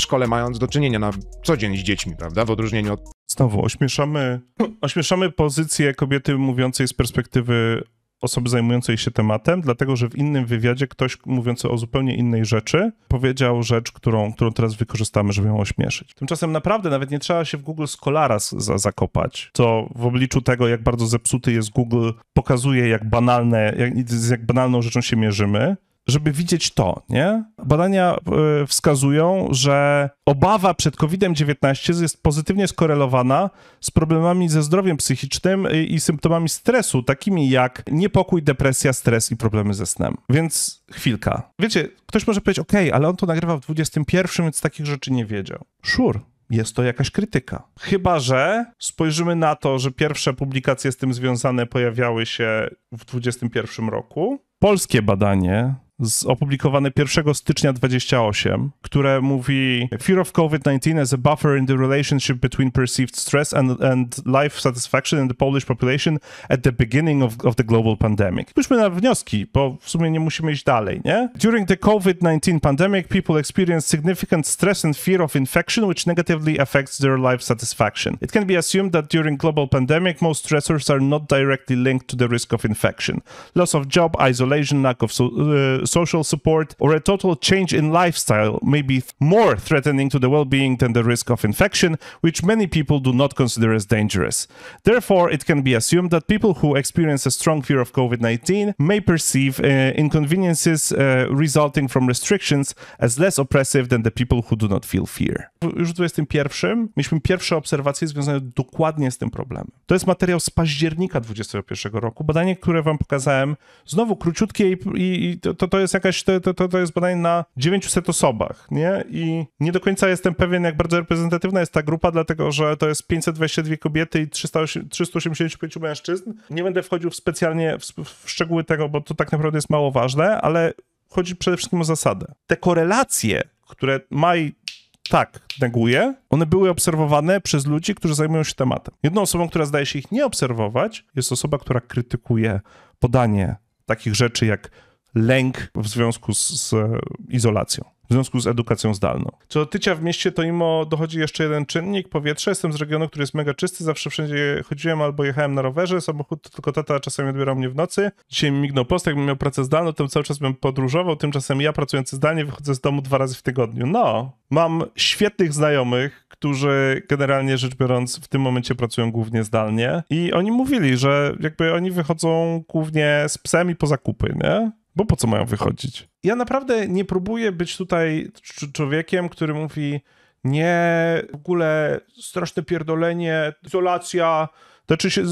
w szkole mając do czynienia na co dzień z dziećmi, prawda? W odróżnieniu od... Znowu, ośmieszamy, ośmieszamy pozycję kobiety mówiącej z perspektywy osoby zajmującej się tematem, dlatego że w innym wywiadzie ktoś mówiący o zupełnie innej rzeczy powiedział rzecz, którą, którą teraz wykorzystamy, żeby ją ośmieszyć. Tymczasem naprawdę nawet nie trzeba się w Google Scholara za zakopać, co w obliczu tego, jak bardzo zepsuty jest Google, pokazuje, jak banalne, jak, z jak banalną rzeczą się mierzymy żeby widzieć to, nie? Badania e, wskazują, że obawa przed COVID-19 jest pozytywnie skorelowana z problemami ze zdrowiem psychicznym i symptomami stresu, takimi jak niepokój, depresja, stres i problemy ze snem. Więc chwilka. Wiecie, ktoś może powiedzieć, okej, okay, ale on to nagrywał w 21, więc takich rzeczy nie wiedział. Sure jest to jakaś krytyka. Chyba, że spojrzymy na to, że pierwsze publikacje z tym związane pojawiały się w 2021 roku. Polskie badanie opublikowane 1 stycznia 28, które mówi Fear of COVID-19 as a buffer in the relationship between perceived stress and, and life satisfaction in the Polish population at the beginning of, of the global pandemic. Spójrzmy na wnioski, bo w sumie nie musimy iść dalej, nie? During the COVID-19 pandemic, people experience significant stress and fear of infection, which negatively affects their life satisfaction. It can be assumed that during global pandemic, most stressors are not directly linked to the risk of infection. Loss of job, isolation, lack of so, uh, social support, or a total change in lifestyle may be more threatening to the well being than the risk of infection, which many people do not consider as dangerous. Therefore, it can be assumed that people who experience a strong fear of COVID 19 may perceive uh, inconveniences uh, resulting from restrictions as less oppressive than the people who do not feel fear. Już w 21 mieliśmy pierwsze obserwacje związane dokładnie z tym problemem. To jest materiał z października 2021 roku. Badanie, które wam pokazałem, znowu króciutkie i, i to, to jest jakaś, to, to, to jest badanie na 900 osobach, nie? I nie do końca jestem pewien, jak bardzo reprezentatywna jest ta grupa, dlatego że to jest 522 kobiety i 385 mężczyzn. Nie będę wchodził w specjalnie w, w szczegóły tego, bo to tak naprawdę jest mało ważne, ale chodzi przede wszystkim o zasadę. Te korelacje, które Maj tak neguje, one były obserwowane przez ludzi, którzy zajmują się tematem. Jedną osobą, która zdaje się ich nie obserwować, jest osoba, która krytykuje podanie takich rzeczy jak lęk w związku z, z izolacją w związku z edukacją zdalną. Co do tycia w mieście, to mimo dochodzi jeszcze jeden czynnik, powietrze. Jestem z regionu, który jest mega czysty, zawsze wszędzie chodziłem albo jechałem na rowerze, samochód tylko tata czasami odbierał mnie w nocy. Dzisiaj mi mignął post, jakbym miał pracę zdalną, to cały czas bym podróżował, tymczasem ja pracujący zdalnie wychodzę z domu dwa razy w tygodniu. No, mam świetnych znajomych, którzy generalnie rzecz biorąc w tym momencie pracują głównie zdalnie i oni mówili, że jakby oni wychodzą głównie z psem i po zakupy, nie? Bo po co mają wychodzić? Ja naprawdę nie próbuję być tutaj człowiekiem, który mówi nie, w ogóle straszne pierdolenie, izolacja, znaczy się,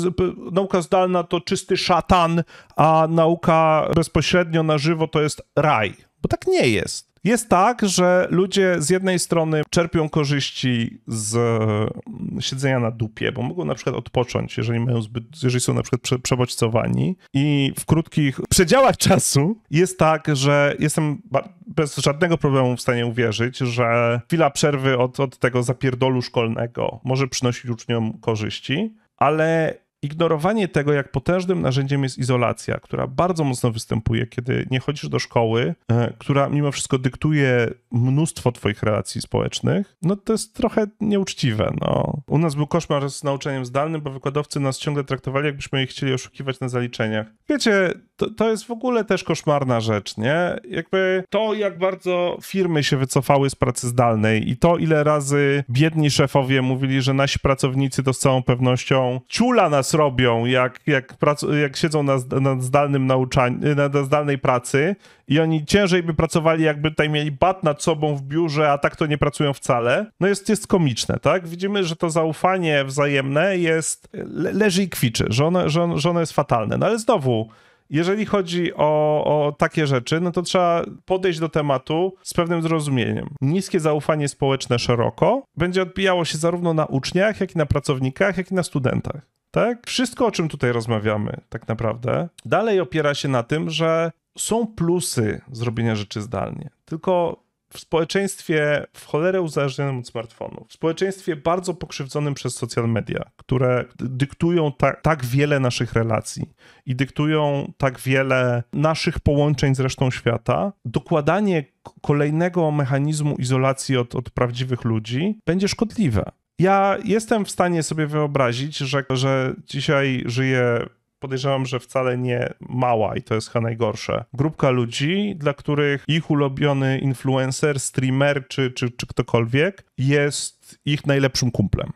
nauka zdalna to czysty szatan, a nauka bezpośrednio na żywo to jest raj. Bo tak nie jest. Jest tak, że ludzie z jednej strony czerpią korzyści z mm, siedzenia na dupie, bo mogą na przykład odpocząć, jeżeli, mają zbyt, jeżeli są na przykład prze, przebodźcowani i w krótkich [LAUGHS] przedziałach czasu jest tak, że jestem bez żadnego problemu w stanie uwierzyć, że chwila przerwy od, od tego zapierdolu szkolnego może przynosić uczniom korzyści, ale Ignorowanie tego, jak potężnym narzędziem jest izolacja, która bardzo mocno występuje, kiedy nie chodzisz do szkoły, e, która mimo wszystko dyktuje mnóstwo Twoich relacji społecznych, no to jest trochę nieuczciwe. No. U nas był koszmar z nauczaniem zdalnym, bo wykładowcy nas ciągle traktowali, jakbyśmy ich chcieli oszukiwać na zaliczeniach. Wiecie, to, to jest w ogóle też koszmarna rzecz, nie? Jakby to, jak bardzo firmy się wycofały z pracy zdalnej i to, ile razy biedni szefowie mówili, że nasi pracownicy to z całą pewnością ciula nas robią, jak, jak, jak siedzą na, na zdalnym nauczaniu, na, na zdalnej pracy i oni ciężej by pracowali, jakby tutaj mieli bat nad sobą w biurze, a tak to nie pracują wcale. No jest, jest komiczne, tak? Widzimy, że to zaufanie wzajemne jest, le, leży i kwiczy, że ono, że, że ono jest fatalne. No ale znowu, jeżeli chodzi o, o takie rzeczy, no to trzeba podejść do tematu z pewnym zrozumieniem. Niskie zaufanie społeczne szeroko będzie odbijało się zarówno na uczniach, jak i na pracownikach, jak i na studentach. Tak? Wszystko, o czym tutaj rozmawiamy, tak naprawdę, dalej opiera się na tym, że są plusy zrobienia rzeczy zdalnie. Tylko w społeczeństwie w cholerę uzależnionym od smartfonów, w społeczeństwie bardzo pokrzywdzonym przez social media, które dyktują ta, tak wiele naszych relacji i dyktują tak wiele naszych połączeń z resztą świata, dokładanie kolejnego mechanizmu izolacji od, od prawdziwych ludzi będzie szkodliwe. Ja jestem w stanie sobie wyobrazić, że, że dzisiaj żyję podejrzewam, że wcale nie mała i to jest chyba najgorsze. Grupka ludzi, dla których ich ulubiony influencer, streamer czy, czy, czy ktokolwiek jest ich najlepszym kumplem.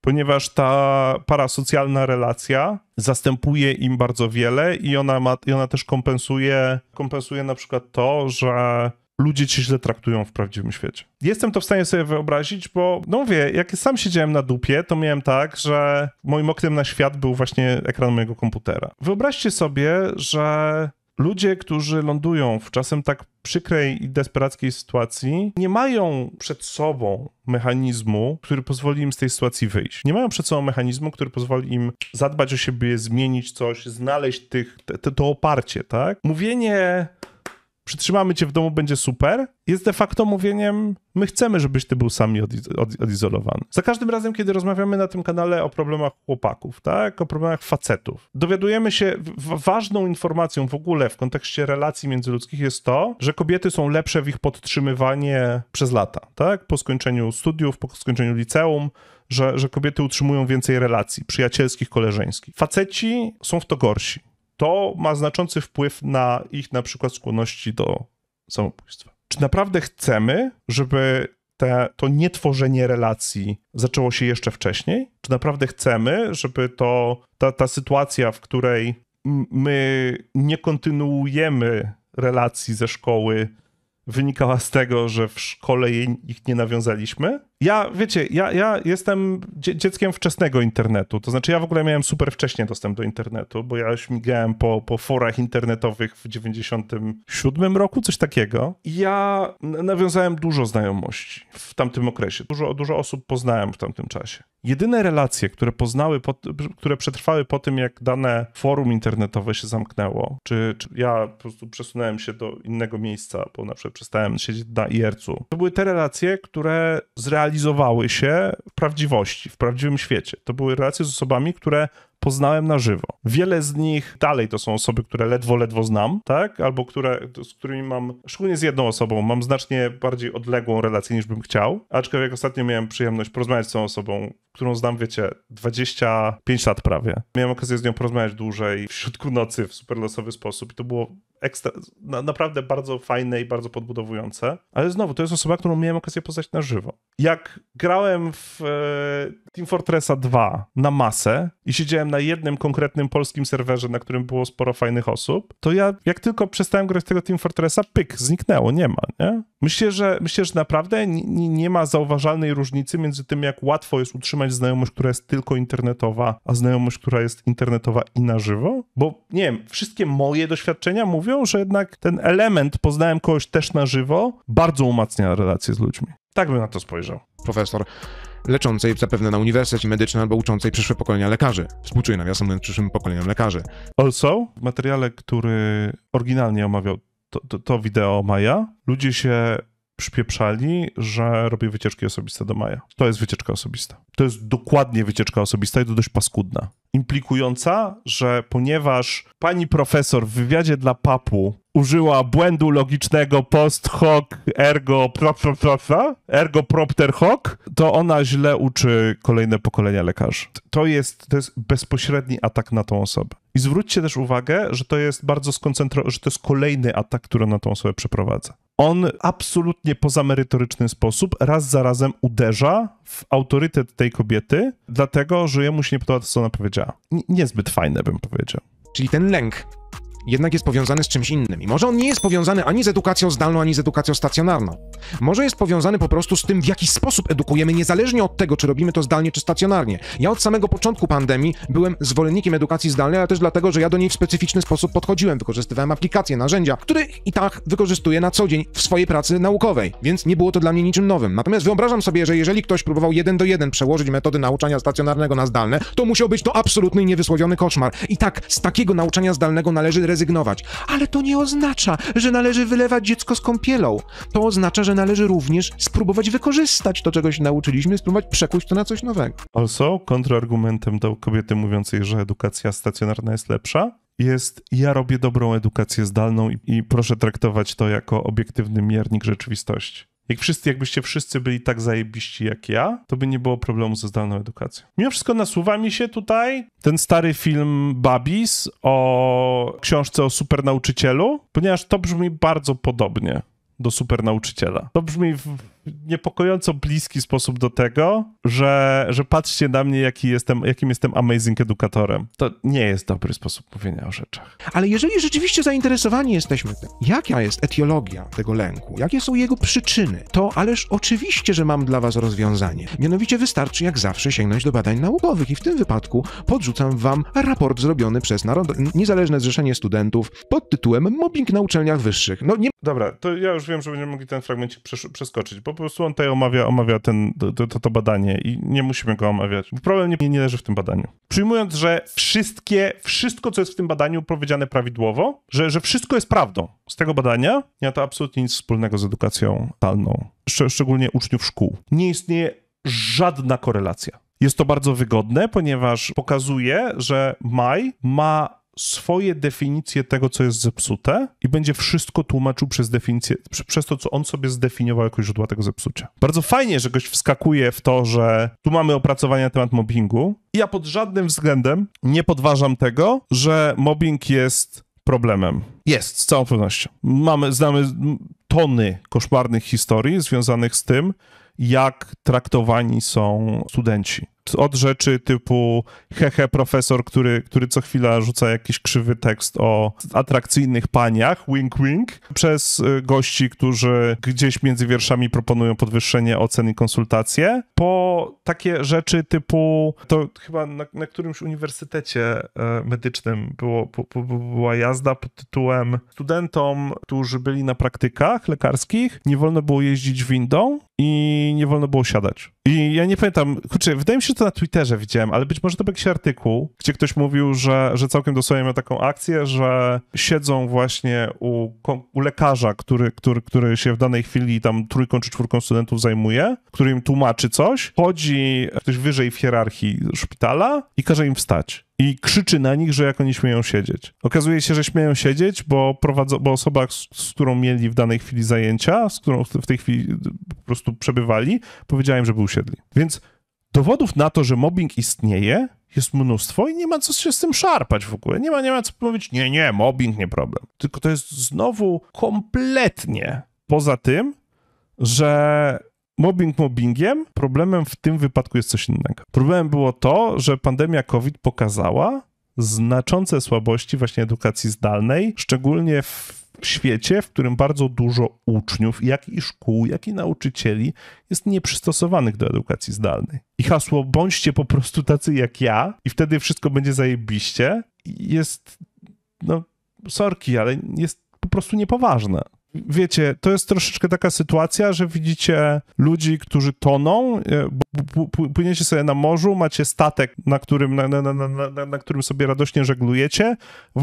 Ponieważ ta parasocjalna relacja zastępuje im bardzo wiele i ona, ma, i ona też kompensuje, kompensuje na przykład to, że ludzie cię źle traktują w prawdziwym świecie. Jestem to w stanie sobie wyobrazić, bo no mówię, jak sam siedziałem na dupie, to miałem tak, że moim oknem na świat był właśnie ekran mojego komputera. Wyobraźcie sobie, że ludzie, którzy lądują w czasem tak przykrej i desperackiej sytuacji, nie mają przed sobą mechanizmu, który pozwoli im z tej sytuacji wyjść. Nie mają przed sobą mechanizmu, który pozwoli im zadbać o siebie, zmienić coś, znaleźć tych, te, to oparcie, tak? Mówienie przytrzymamy cię w domu, będzie super, jest de facto mówieniem, my chcemy, żebyś ty był sami odizolowany. Za każdym razem, kiedy rozmawiamy na tym kanale o problemach chłopaków, tak, o problemach facetów, dowiadujemy się, ważną informacją w ogóle w kontekście relacji międzyludzkich jest to, że kobiety są lepsze w ich podtrzymywanie przez lata, tak, po skończeniu studiów, po skończeniu liceum, że, że kobiety utrzymują więcej relacji przyjacielskich, koleżeńskich. Faceci są w to gorsi to ma znaczący wpływ na ich na przykład skłonności do samobójstwa. Czy naprawdę chcemy, żeby te, to nietworzenie relacji zaczęło się jeszcze wcześniej? Czy naprawdę chcemy, żeby to, ta, ta sytuacja, w której my nie kontynuujemy relacji ze szkoły, wynikała z tego, że w szkole ich nie nawiązaliśmy? ja, wiecie, ja, ja jestem dzieckiem wczesnego internetu, to znaczy ja w ogóle miałem super wcześnie dostęp do internetu, bo ja migałem po, po forach internetowych w 97 roku, coś takiego. I ja nawiązałem dużo znajomości w tamtym okresie, dużo, dużo osób poznałem w tamtym czasie. Jedyne relacje, które poznały, po, które przetrwały po tym, jak dane forum internetowe się zamknęło, czy, czy, ja po prostu przesunąłem się do innego miejsca, bo na przykład przestałem siedzieć na IRC-u, to były te relacje, które zrealizowały realizowały się w prawdziwości, w prawdziwym świecie. To były relacje z osobami, które poznałem na żywo. Wiele z nich dalej to są osoby, które ledwo, ledwo znam, tak? Albo które, z którymi mam, szczególnie z jedną osobą, mam znacznie bardziej odległą relację niż bym chciał. Aczkolwiek ostatnio miałem przyjemność porozmawiać z tą osobą, którą znam, wiecie, 25 lat prawie. Miałem okazję z nią porozmawiać dłużej w środku nocy w super losowy sposób i to było ekstra, na, naprawdę bardzo fajne i bardzo podbudowujące. Ale znowu, to jest osoba, którą miałem okazję poznać na żywo. Jak grałem w e, Team Fortressa 2 na masę i siedziałem grałem na jednym konkretnym polskim serwerze, na którym było sporo fajnych osób, to ja jak tylko przestałem grać tego Team Fortressa, pyk, zniknęło, nie ma, nie? Myślę, że, myślę, że naprawdę nie, nie ma zauważalnej różnicy między tym, jak łatwo jest utrzymać znajomość, która jest tylko internetowa, a znajomość, która jest internetowa i na żywo, bo nie wiem, wszystkie moje doświadczenia mówią, że jednak ten element poznałem kogoś też na żywo bardzo umacnia relacje z ludźmi. Tak bym na to spojrzał. Profesor, leczącej zapewne na uniwersytecie medycznym albo uczącej przyszłe pokolenia lekarzy. Współczuję nawiasem mówiąc przyszłym pokoleniom lekarzy. Also, w materiale, który oryginalnie omawiał to, to, to wideo Maja, ludzie się przypieprzali, że robię wycieczki osobiste do Maja. To jest wycieczka osobista. To jest dokładnie wycieczka osobista i to dość paskudna. Implikująca, że ponieważ pani profesor w wywiadzie dla papu użyła błędu logicznego post hoc ergo propter ergo propter hoc, to ona źle uczy kolejne pokolenia lekarzy. To jest, to jest bezpośredni atak na tą osobę. I zwróćcie też uwagę, że to jest bardzo skoncentrowany, że to jest kolejny atak, który na tą osobę przeprowadza. On absolutnie poza merytoryczny sposób raz za razem uderza w autorytet tej kobiety, dlatego że jemu się nie podoba to, co ona powiedziała. N niezbyt fajne, bym powiedział. Czyli ten lęk jednak jest powiązany z czymś innym. I może on nie jest powiązany ani z edukacją zdalną, ani z edukacją stacjonarną. Może jest powiązany po prostu z tym, w jaki sposób edukujemy, niezależnie od tego, czy robimy to zdalnie, czy stacjonarnie. Ja od samego początku pandemii byłem zwolennikiem edukacji zdalnej, ale też dlatego, że ja do niej w specyficzny sposób podchodziłem. Wykorzystywałem aplikacje, narzędzia, których i tak wykorzystuję na co dzień w swojej pracy naukowej, więc nie było to dla mnie niczym nowym. Natomiast wyobrażam sobie, że jeżeli ktoś próbował jeden do jeden przełożyć metody nauczania stacjonarnego na zdalne, to musiał być to absolutny i niewysłowiony koszmar. I tak z takiego nauczania zdalnego należy rezygnować zrezygnować. Ale to nie oznacza, że należy wylewać dziecko z kąpielą. To oznacza, że należy również spróbować wykorzystać to, czego się nauczyliśmy, spróbować przekuć to na coś nowego. Also, kontrargumentem do kobiety mówiącej, że edukacja stacjonarna jest lepsza, jest ja robię dobrą edukację zdalną i, i proszę traktować to jako obiektywny miernik rzeczywistości. Jak wszyscy, jakbyście wszyscy byli tak zajebiści jak ja, to by nie było problemu ze zdalną edukacją. Mimo wszystko nasuwa mi się tutaj ten stary film Babis o książce o supernauczycielu, ponieważ to brzmi bardzo podobnie do supernauczyciela. To brzmi w niepokojąco bliski sposób do tego, że, że patrzcie na mnie, jaki jestem, jakim jestem amazing edukatorem. To nie jest dobry sposób mówienia o rzeczach. Ale jeżeli rzeczywiście zainteresowani jesteśmy tym, jaka jest etiologia tego lęku, jakie są jego przyczyny, to ależ oczywiście, że mam dla was rozwiązanie. Mianowicie wystarczy jak zawsze sięgnąć do badań naukowych i w tym wypadku podrzucam wam raport zrobiony przez Narod... Niezależne Zrzeszenie Studentów pod tytułem Mobbing na uczelniach wyższych. No nie... Dobra, to ja już wiem, że będziemy mogli ten fragment przeskoczyć, bo prostu on tutaj omawia, omawia ten, to, to, to badanie i nie musimy go omawiać. Problem nie, nie leży w tym badaniu. Przyjmując, że wszystkie, wszystko, co jest w tym badaniu powiedziane prawidłowo, że, że wszystko jest prawdą z tego badania, nie ma to absolutnie nic wspólnego z edukacją talną, szcz szczególnie uczniów szkół. Nie istnieje żadna korelacja. Jest to bardzo wygodne, ponieważ pokazuje, że maj ma swoje definicje tego, co jest zepsute i będzie wszystko tłumaczył przez definicję, przez to, co on sobie zdefiniował jako źródła tego zepsucia. Bardzo fajnie, że goś wskakuje w to, że tu mamy opracowania na temat mobbingu. I ja pod żadnym względem nie podważam tego, że mobbing jest problemem. Jest, z całą pewnością. Mamy, znamy tony koszmarnych historii związanych z tym, jak traktowani są studenci od rzeczy typu hehe profesor, który, który co chwila rzuca jakiś krzywy tekst o atrakcyjnych paniach, wink wink, przez y, gości, którzy gdzieś między wierszami proponują podwyższenie ocen i konsultacje, po takie rzeczy typu, to chyba na, na którymś uniwersytecie e, medycznym było, po, po, była jazda pod tytułem studentom, którzy byli na praktykach lekarskich, nie wolno było jeździć windą i nie wolno było siadać. I ja nie pamiętam, kurczę, wydaje mi się, że to na Twitterze widziałem, ale być może to był jakiś artykuł, gdzie ktoś mówił, że, że całkiem dosłownie miał taką akcję, że siedzą właśnie u, u lekarza, który, który, który się w danej chwili tam trójką czy czwórką studentów zajmuje, który im tłumaczy coś, chodzi ktoś wyżej w hierarchii szpitala i każe im wstać i krzyczy na nich, że jak oni śmieją siedzieć. Okazuje się, że śmieją siedzieć, bo, prowadzą, bo osoba, z, z, którą mieli w danej chwili zajęcia, z którą w tej chwili po prostu przebywali, powiedziałem, żeby usiedli. Więc dowodów na to, że mobbing istnieje, jest mnóstwo i nie ma co się z tym szarpać w ogóle. Nie ma, nie ma co powiedzieć, nie, nie, mobbing nie problem. Tylko to jest znowu kompletnie poza tym, że mobbing mobbingiem, problemem w tym wypadku jest coś innego. Problemem było to, że pandemia COVID pokazała znaczące słabości właśnie edukacji zdalnej, szczególnie w świecie, w którym bardzo dużo uczniów, jak i szkół, jak i nauczycieli jest nieprzystosowanych do edukacji zdalnej. I hasło bądźcie po prostu tacy jak ja i wtedy wszystko będzie zajebiście jest, no, sorki, ale jest po prostu niepoważne wiecie, to jest troszeczkę taka sytuacja, że widzicie ludzi, którzy toną, e, płyniecie sobie na morzu, macie statek, na którym, na, na, na, na, którym sobie radośnie żeglujecie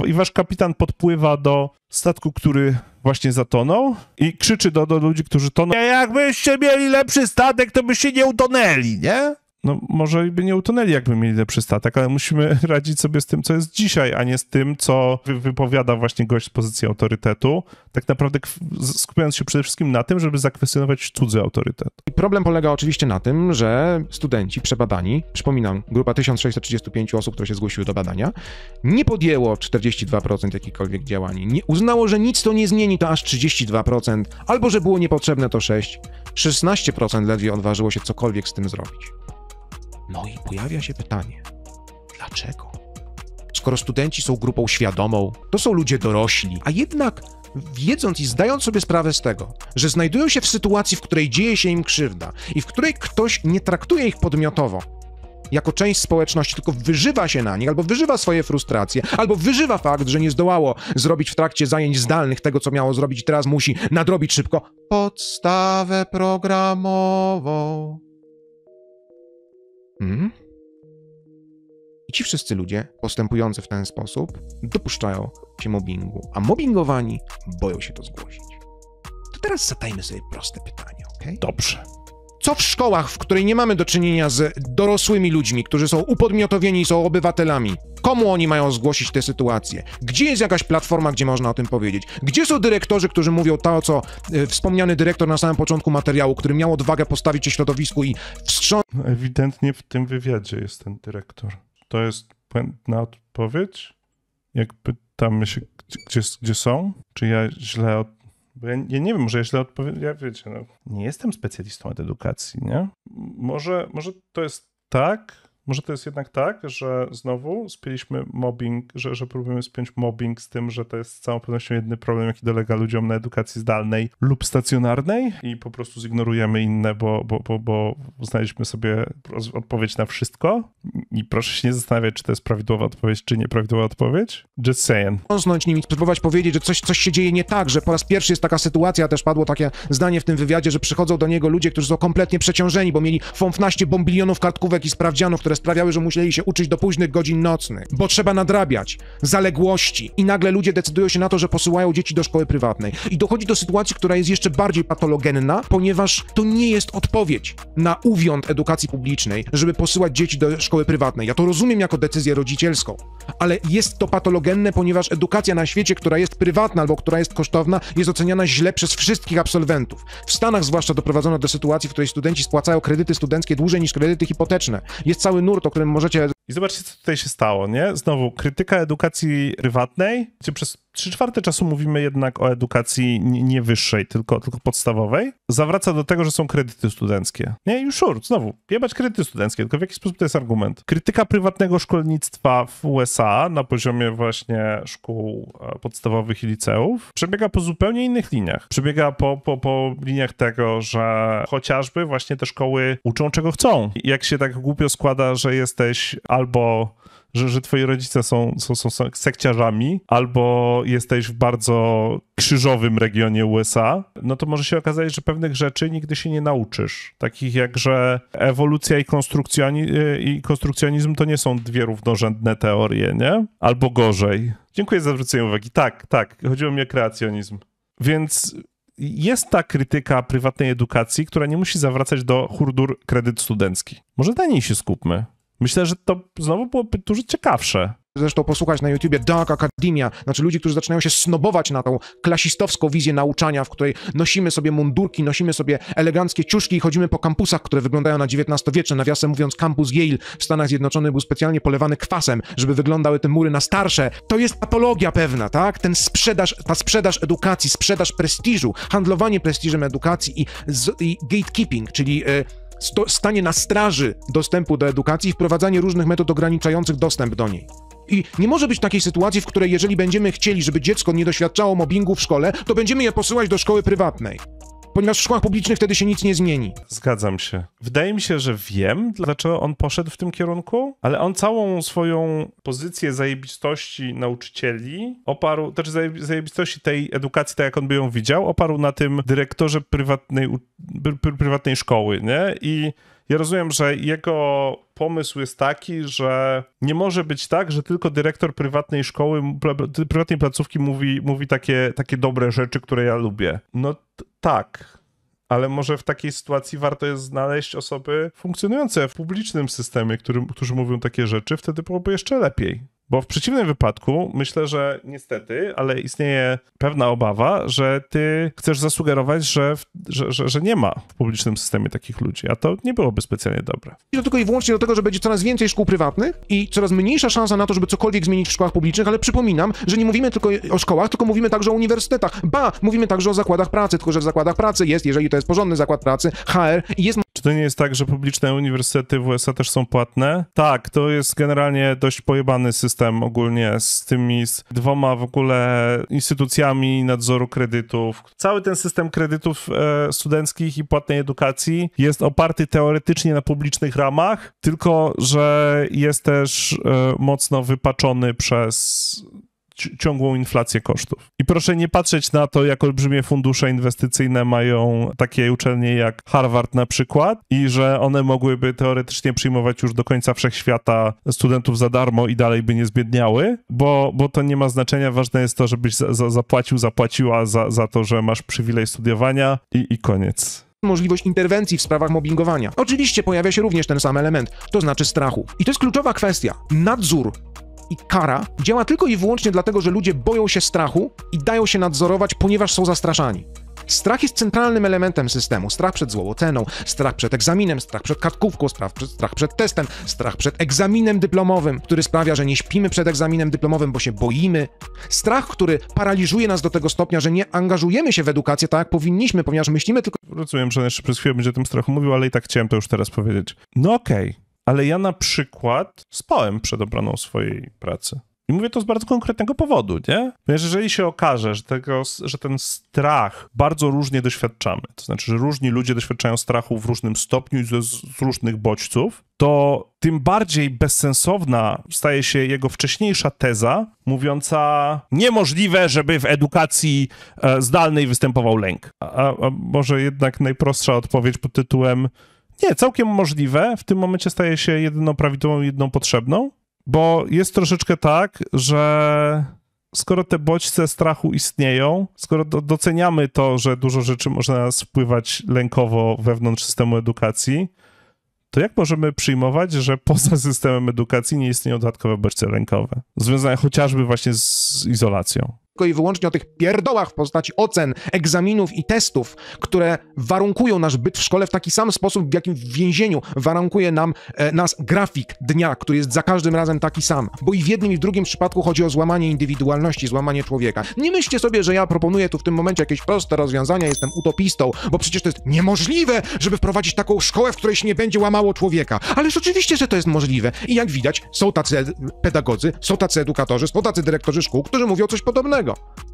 i wasz kapitan podpływa do statku, który właśnie zatonął i krzyczy do, do ludzi, którzy toną, jakbyście mieli lepszy statek, to byście nie utonęli, nie? no może by nie utonęli, jakby mieli lepszy statek, ale musimy [LAUGHS] radzić sobie z tym, co jest dzisiaj, a nie z tym, co wypowiada właśnie gość z pozycji autorytetu. Tak naprawdę skupiając się przede wszystkim na tym, żeby zakwestionować cudzy autorytet. I problem polega oczywiście na tym, że studenci przebadani, przypominam, grupa 1635 osób, które się zgłosiły do badania, nie podjęło 42% jakichkolwiek działań. Nie, uznało, że nic to nie zmieni, to aż 32%, albo że było niepotrzebne to 6%. 16% ledwie odważyło się cokolwiek z tym zrobić. No i pojawia się pytanie: dlaczego? Skoro studenci są grupą świadomą, to są ludzie dorośli, a jednak wiedząc i zdając sobie sprawę z tego, że znajdują się w sytuacji, w której dzieje się im krzywda i w której ktoś nie traktuje ich podmiotowo, jako część społeczności, tylko wyżywa się na nich, albo wyżywa swoje frustracje, albo wyżywa fakt, że nie zdołało zrobić w trakcie zajęć zdalnych tego, co miało zrobić i teraz musi nadrobić szybko podstawę programową. Mhm. I ci wszyscy ludzie postępujący w ten sposób dopuszczają się mobbingu, a mobbingowani boją się to zgłosić. To teraz zadajmy sobie proste pytanie, ok? Dobrze. Co w szkołach, w której nie mamy do czynienia z dorosłymi ludźmi, którzy są upodmiotowieni i są obywatelami? Komu oni mają zgłosić tę sytuację? Gdzie jest jakaś platforma, gdzie można o tym powiedzieć? Gdzie są dyrektorzy, którzy mówią to, co y, wspomniany dyrektor na samym początku materiału, który miał odwagę postawić się środowisku i wstrząsnąć? No, ewidentnie w tym wywiadzie jest ten dyrektor. To jest błędna odpowiedź? Jak pytamy się, gdzie, gdzie są? Czy ja źle bo ja, ja nie wiem, może jeśli odpowiem, ja wiecie, no, nie jestem specjalistą od edukacji, nie? Może, może to jest tak, może to jest jednak tak, że znowu spięliśmy mobbing, że, że próbujemy spiąć mobbing z tym, że to jest z całą pewnością jedyny problem, jaki dolega ludziom na edukacji zdalnej lub stacjonarnej i po prostu zignorujemy inne, bo, bo, bo, bo znaleźliśmy sobie odpowiedź na wszystko i proszę się nie zastanawiać, czy to jest prawidłowa odpowiedź, czy nieprawidłowa odpowiedź. Just saying. nim nimi, spróbować powiedzieć, że coś, coś się dzieje nie tak, że po raz pierwszy jest taka sytuacja, też padło takie zdanie w tym wywiadzie, że przychodzą do niego ludzie, którzy są kompletnie przeciążeni, bo mieli 15 bombilionów kartkówek i sprawdzianów, które które sprawiały, że musieli się uczyć do późnych godzin nocnych, bo trzeba nadrabiać zaległości i nagle ludzie decydują się na to, że posyłają dzieci do szkoły prywatnej. I dochodzi do sytuacji, która jest jeszcze bardziej patologenna, ponieważ to nie jest odpowiedź na uwiąd edukacji publicznej, żeby posyłać dzieci do szkoły prywatnej. Ja to rozumiem jako decyzję rodzicielską, ale jest to patologenne, ponieważ edukacja na świecie, która jest prywatna albo która jest kosztowna, jest oceniana źle przez wszystkich absolwentów. W Stanach zwłaszcza doprowadzono do sytuacji, w której studenci spłacają kredyty studenckie dłużej niż kredyty hipoteczne. Jest cały nurt, o którym możecie i zobaczcie, co tutaj się stało, nie? Znowu, krytyka edukacji prywatnej, gdzie przez trzy czwarte czasu mówimy jednak o edukacji nie wyższej, tylko, tylko podstawowej, zawraca do tego, że są kredyty studenckie. Nie, już sure, znowu, jebać kredyty studenckie, tylko w jaki sposób to jest argument? Krytyka prywatnego szkolnictwa w USA na poziomie właśnie szkół e, podstawowych i liceów przebiega po zupełnie innych liniach. Przebiega po, po, po liniach tego, że chociażby właśnie te szkoły uczą czego chcą. Jak się tak głupio składa, że jesteś albo że, że twoi rodzice są, są, są, sekciarzami, albo jesteś w bardzo krzyżowym regionie USA, no to może się okazać, że pewnych rzeczy nigdy się nie nauczysz. Takich jak, że ewolucja i, konstrukcjoni i konstrukcjonizm to nie są dwie równorzędne teorie, nie? Albo gorzej. Dziękuję za zwrócenie uwagi. Tak, tak, chodziło mi o kreacjonizm. Więc jest ta krytyka prywatnej edukacji, która nie musi zawracać do hurdur kredyt studencki. Może na niej się skupmy. Myślę, że to znowu byłoby dużo ciekawsze. Zresztą posłuchać na YouTubie Dark Academia, znaczy ludzi, którzy zaczynają się snobować na tą klasistowską wizję nauczania, w której nosimy sobie mundurki, nosimy sobie eleganckie ciuszki i chodzimy po kampusach, które wyglądają na XIX-wiecze. Nawiasem mówiąc, kampus Yale w Stanach Zjednoczonych był specjalnie polewany kwasem, żeby wyglądały te mury na starsze. To jest patologia pewna, tak? Ten sprzedaż, ta sprzedaż edukacji, sprzedaż prestiżu, handlowanie prestiżem edukacji i, i gatekeeping, czyli... Yy, sto, stanie na straży dostępu do edukacji i wprowadzanie różnych metod ograniczających dostęp do niej. I nie może być takiej sytuacji, w której jeżeli będziemy chcieli, żeby dziecko nie doświadczało mobbingu w szkole, to będziemy je posyłać do szkoły prywatnej ponieważ w szkołach publicznych wtedy się nic nie zmieni. Zgadzam się. Wydaje mi się, że wiem, dlaczego on poszedł w tym kierunku, ale on całą swoją pozycję zajebistości nauczycieli oparł, też znaczy zajebistości tej edukacji, tak jak on by ją widział, oparł na tym dyrektorze prywatnej, prywatnej szkoły, nie? I ja rozumiem, że jego pomysł jest taki, że nie może być tak, że tylko dyrektor prywatnej szkoły, prywatnej placówki mówi, mówi takie, takie dobre rzeczy, które ja lubię. No tak. Ale może w takiej sytuacji warto jest znaleźć osoby funkcjonujące w publicznym systemie, którzy mówią takie rzeczy, wtedy byłoby jeszcze lepiej. Bo w przeciwnym wypadku myślę, że niestety, ale istnieje pewna obawa, że ty chcesz zasugerować, że, że, że, że, nie ma w publicznym systemie takich ludzi, a to nie byłoby specjalnie dobre. I to tylko i wyłącznie do tego, że będzie coraz więcej szkół prywatnych i coraz mniejsza szansa na to, żeby cokolwiek zmienić w szkołach publicznych, ale przypominam, że nie mówimy tylko o szkołach, tylko mówimy także o uniwersytetach. Ba, mówimy także o zakładach pracy, tylko że w zakładach pracy jest, jeżeli to jest porządny zakład pracy, HR i jest czy to nie jest tak, że publiczne uniwersytety w USA też są płatne? Tak, to jest generalnie dość pojebany system ogólnie z tymi z dwoma w ogóle instytucjami nadzoru kredytów. Cały ten system kredytów e, studenckich i płatnej edukacji jest oparty teoretycznie na publicznych ramach, tylko że jest też e, mocno wypaczony przez ciągłą inflację kosztów. I proszę nie patrzeć na to, jak olbrzymie fundusze inwestycyjne mają takie uczelnie jak Harvard na przykład i że one mogłyby teoretycznie przyjmować już do końca wszechświata studentów za darmo i dalej by nie zbiedniały, bo, bo to nie ma znaczenia. Ważne jest to, żebyś za, za, zapłacił, zapłaciła za, za to, że masz przywilej studiowania i, i koniec możliwość interwencji w sprawach mobbingowania. Oczywiście pojawia się również ten sam element, to znaczy strachu. I to jest kluczowa kwestia. Nadzór i kara działa tylko i wyłącznie dlatego, że ludzie boją się strachu i dają się nadzorować, ponieważ są zastraszani. Strach jest centralnym elementem systemu. Strach przed złowoceną, strach przed egzaminem, strach przed kartkówką, strach przed, strach przed testem, strach przed egzaminem dyplomowym, który sprawia, że nie śpimy przed egzaminem dyplomowym, bo się boimy. Strach, który paraliżuje nas do tego stopnia, że nie angażujemy się w edukację tak, jak powinniśmy, ponieważ myślimy tylko... Rozumiem, że jeszcze przez chwilę będzie o tym strachu mówił, ale i tak chciałem to już teraz powiedzieć. No okej, okay ale ja na przykład spałem przed obroną swojej pracy. I mówię to z bardzo konkretnego powodu, nie? Ponieważ jeżeli się okaże, że, tego, że ten strach bardzo różnie doświadczamy, to znaczy, że różni ludzie doświadczają strachu w różnym stopniu i z, z różnych bodźców, to tym bardziej bezsensowna staje się jego wcześniejsza teza, mówiąca niemożliwe, żeby w edukacji e, zdalnej występował lęk. A, a może jednak najprostsza odpowiedź pod tytułem nie, całkiem możliwe. W tym momencie staje się jedyną prawidłową, jedną potrzebną, bo jest troszeczkę tak, że skoro te bodźce strachu istnieją, skoro doceniamy to, że dużo rzeczy może na nas wpływać lękowo wewnątrz systemu edukacji, to jak możemy przyjmować, że poza [LAUGHS] systemem edukacji nie istnieją dodatkowe bodźce lękowe, związane chociażby właśnie z izolacją? tylko i wyłącznie o tych pierdołach w postaci ocen, egzaminów i testów, które warunkują nasz byt w szkole w taki sam sposób, w jakim w więzieniu warunkuje nam, e, nas grafik dnia, który jest za każdym razem taki sam. Bo i w jednym i w drugim przypadku chodzi o złamanie indywidualności, złamanie człowieka. Nie myślcie sobie, że ja proponuję tu w tym momencie jakieś proste rozwiązania, jestem utopistą, bo przecież to jest niemożliwe, żeby wprowadzić taką szkołę, w której się nie będzie łamało człowieka. Ależ oczywiście, że to jest możliwe. I jak widać, są tacy pedagodzy, są tacy edukatorzy, są tacy dyrektorzy szkół, którzy mówią coś podobnego.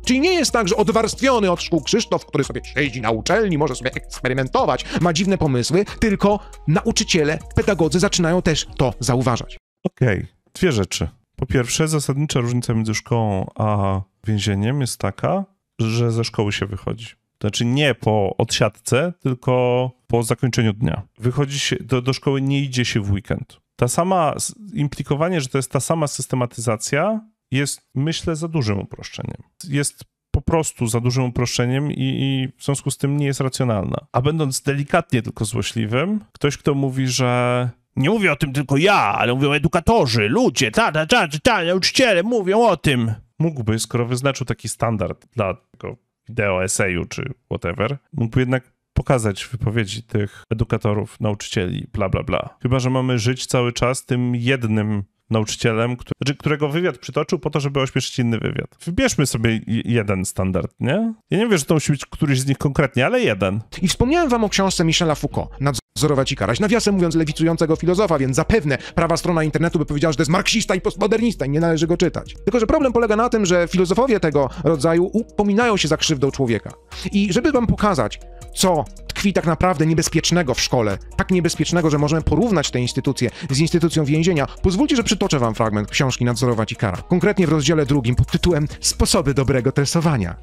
Czyli nie jest tak, że odwarstwiony od szkół Krzysztof, który sobie siedzi na uczelni, może sobie eksperymentować, ma dziwne pomysły, tylko nauczyciele, pedagodzy zaczynają też to zauważać. Okej, okay. dwie rzeczy. Po pierwsze, zasadnicza różnica między szkołą a więzieniem jest taka, że ze szkoły się wychodzi. To znaczy nie po odsiadce, tylko po zakończeniu dnia. Wychodzi się, do, do szkoły nie idzie się w weekend. Ta sama, implikowanie, że to jest ta sama systematyzacja, jest, myślę, za dużym uproszczeniem. Jest po prostu za dużym uproszczeniem i, i, w związku z tym nie jest racjonalna. A będąc delikatnie tylko złośliwym, ktoś, kto mówi, że nie mówię o tym tylko ja, ale mówią edukatorzy, ludzie, ta, ta, ta, ta, nauczyciele mówią o tym. Mógłby, skoro wyznaczył taki standard dla tego wideo, eseju czy whatever, mógłby jednak pokazać wypowiedzi tych edukatorów, nauczycieli, bla, bla, bla. Chyba, że mamy żyć cały czas tym jednym nauczycielem, który, znaczy, którego wywiad przytoczył po to, żeby ośmieszyć inny wywiad. Wybierzmy sobie jeden standard, nie? Ja nie wiem, że to musi być któryś z nich konkretnie, ale jeden. I wspomniałem wam o książce Michela Foucault, nadzorować i karać. Nawiasem mówiąc, lewicującego filozofa, więc zapewne prawa strona internetu by powiedziała, że to jest marksista i postmodernista i nie należy go czytać. Tylko, że problem polega na tym, że filozofowie tego rodzaju upominają się za krzywdą człowieka. I żeby wam pokazać, co tkwi tak naprawdę niebezpiecznego w szkole, tak niebezpiecznego, że możemy porównać tę instytucję z instytucją więzienia, pozwólcie, że przytoczę wam fragment książki Nadzorować i Kara, konkretnie w rozdziale drugim pod tytułem Sposoby dobrego tresowania,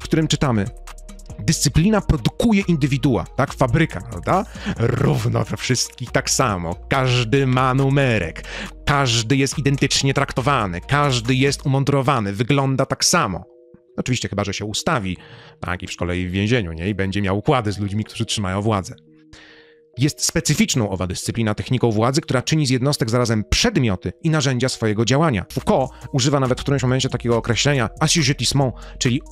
w którym czytamy Dyscyplina produkuje indywidua, tak? Fabryka, prawda? Równo dla wszystkich tak samo. Każdy ma numerek, każdy jest identycznie traktowany, każdy jest umądrowany, wygląda tak samo. Oczywiście, chyba że się ustawi tak, i w szkole, i w więzieniu, nie? I będzie miał układy z ludźmi, którzy trzymają władzę. Jest specyficzną owa dyscyplina techniką władzy, która czyni z jednostek zarazem przedmioty i narzędzia swojego działania. Foucault używa nawet w którymś momencie takiego określenia assujettissement, y czyli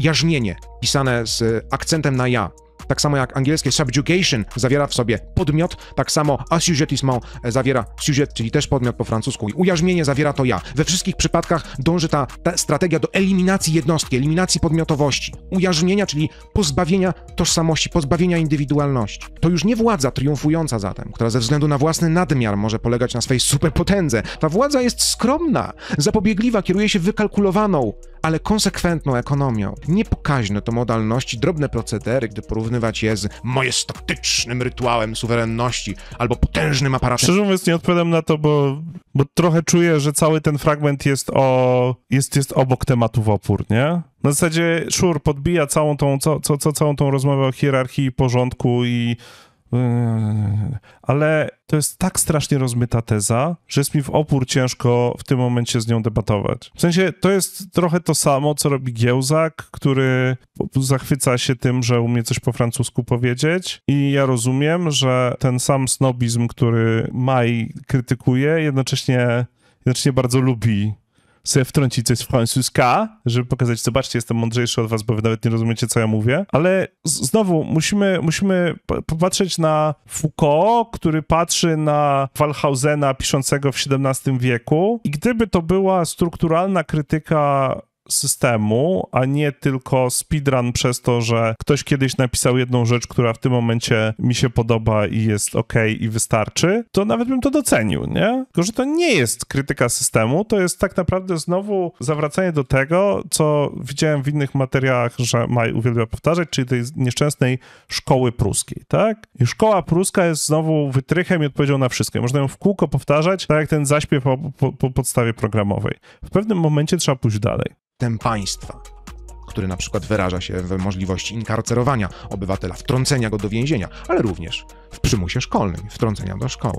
ujarzmienie, pisane z akcentem na ja tak samo jak angielskie subjugation zawiera w sobie podmiot, tak samo assujettissement zawiera sujet, czyli też podmiot po francusku. I ujarzmienie zawiera to ja. We wszystkich przypadkach dąży ta, ta strategia do eliminacji jednostki, eliminacji podmiotowości, ujarzmienia, czyli pozbawienia tożsamości, pozbawienia indywidualności. To już nie władza triumfująca zatem, która ze względu na własny nadmiar może polegać na swej superpotędze. Ta władza jest skromna, zapobiegliwa, kieruje się wykalkulowaną ale konsekwentną ekonomią. Niepokaźne to modalności, drobne procedery, gdy porównywać je z majestatycznym rytuałem suwerenności albo potężnym aparatem. Szczerze mówiąc, nie odpowiadam na to, bo, bo trochę czuję, że cały ten fragment jest, o, jest, jest obok tematu w opór, nie? Na zasadzie szur podbija całą tą, co, co, całą tą rozmowę o hierarchii i porządku i Yy, ale to jest tak strasznie rozmyta teza, że jest mi w opór ciężko w tym momencie z nią debatować. W sensie to jest trochę to samo, co robi Giełzak, który zachwyca się tym, że umie coś po francusku powiedzieć. I ja rozumiem, że ten sam snobizm, który Maj krytykuje, jednocześnie, jednocześnie bardzo lubi sobie wtrącić coś z francuska, żeby pokazać, zobaczcie, jestem mądrzejszy od was, bo wy nawet nie rozumiecie, co ja mówię. Ale znowu, musimy, musimy popatrzeć na Foucault, który patrzy na Walhausena piszącego w XVII wieku i gdyby to była strukturalna krytyka systemu, a nie tylko speedrun przez to, że ktoś kiedyś napisał jedną rzecz, która w tym momencie mi się podoba i jest ok i wystarczy, to nawet bym to docenił, nie? Tylko, że to nie jest krytyka systemu, to jest tak naprawdę znowu zawracanie do tego, co widziałem w innych materiałach, że Maj uwielbia powtarzać, czyli tej nieszczęsnej szkoły pruskiej, tak? I szkoła pruska jest znowu wytrychem i odpowiedzią na wszystkie, można ją w kółko powtarzać, tak jak ten zaśpiew po, po, po podstawie programowej. W pewnym momencie trzeba pójść dalej system państwa, który na przykład wyraża się w możliwości inkarcerowania obywatela, wtrącenia go do więzienia, ale również w przymusie szkolnym, wtrącenia do szkoły.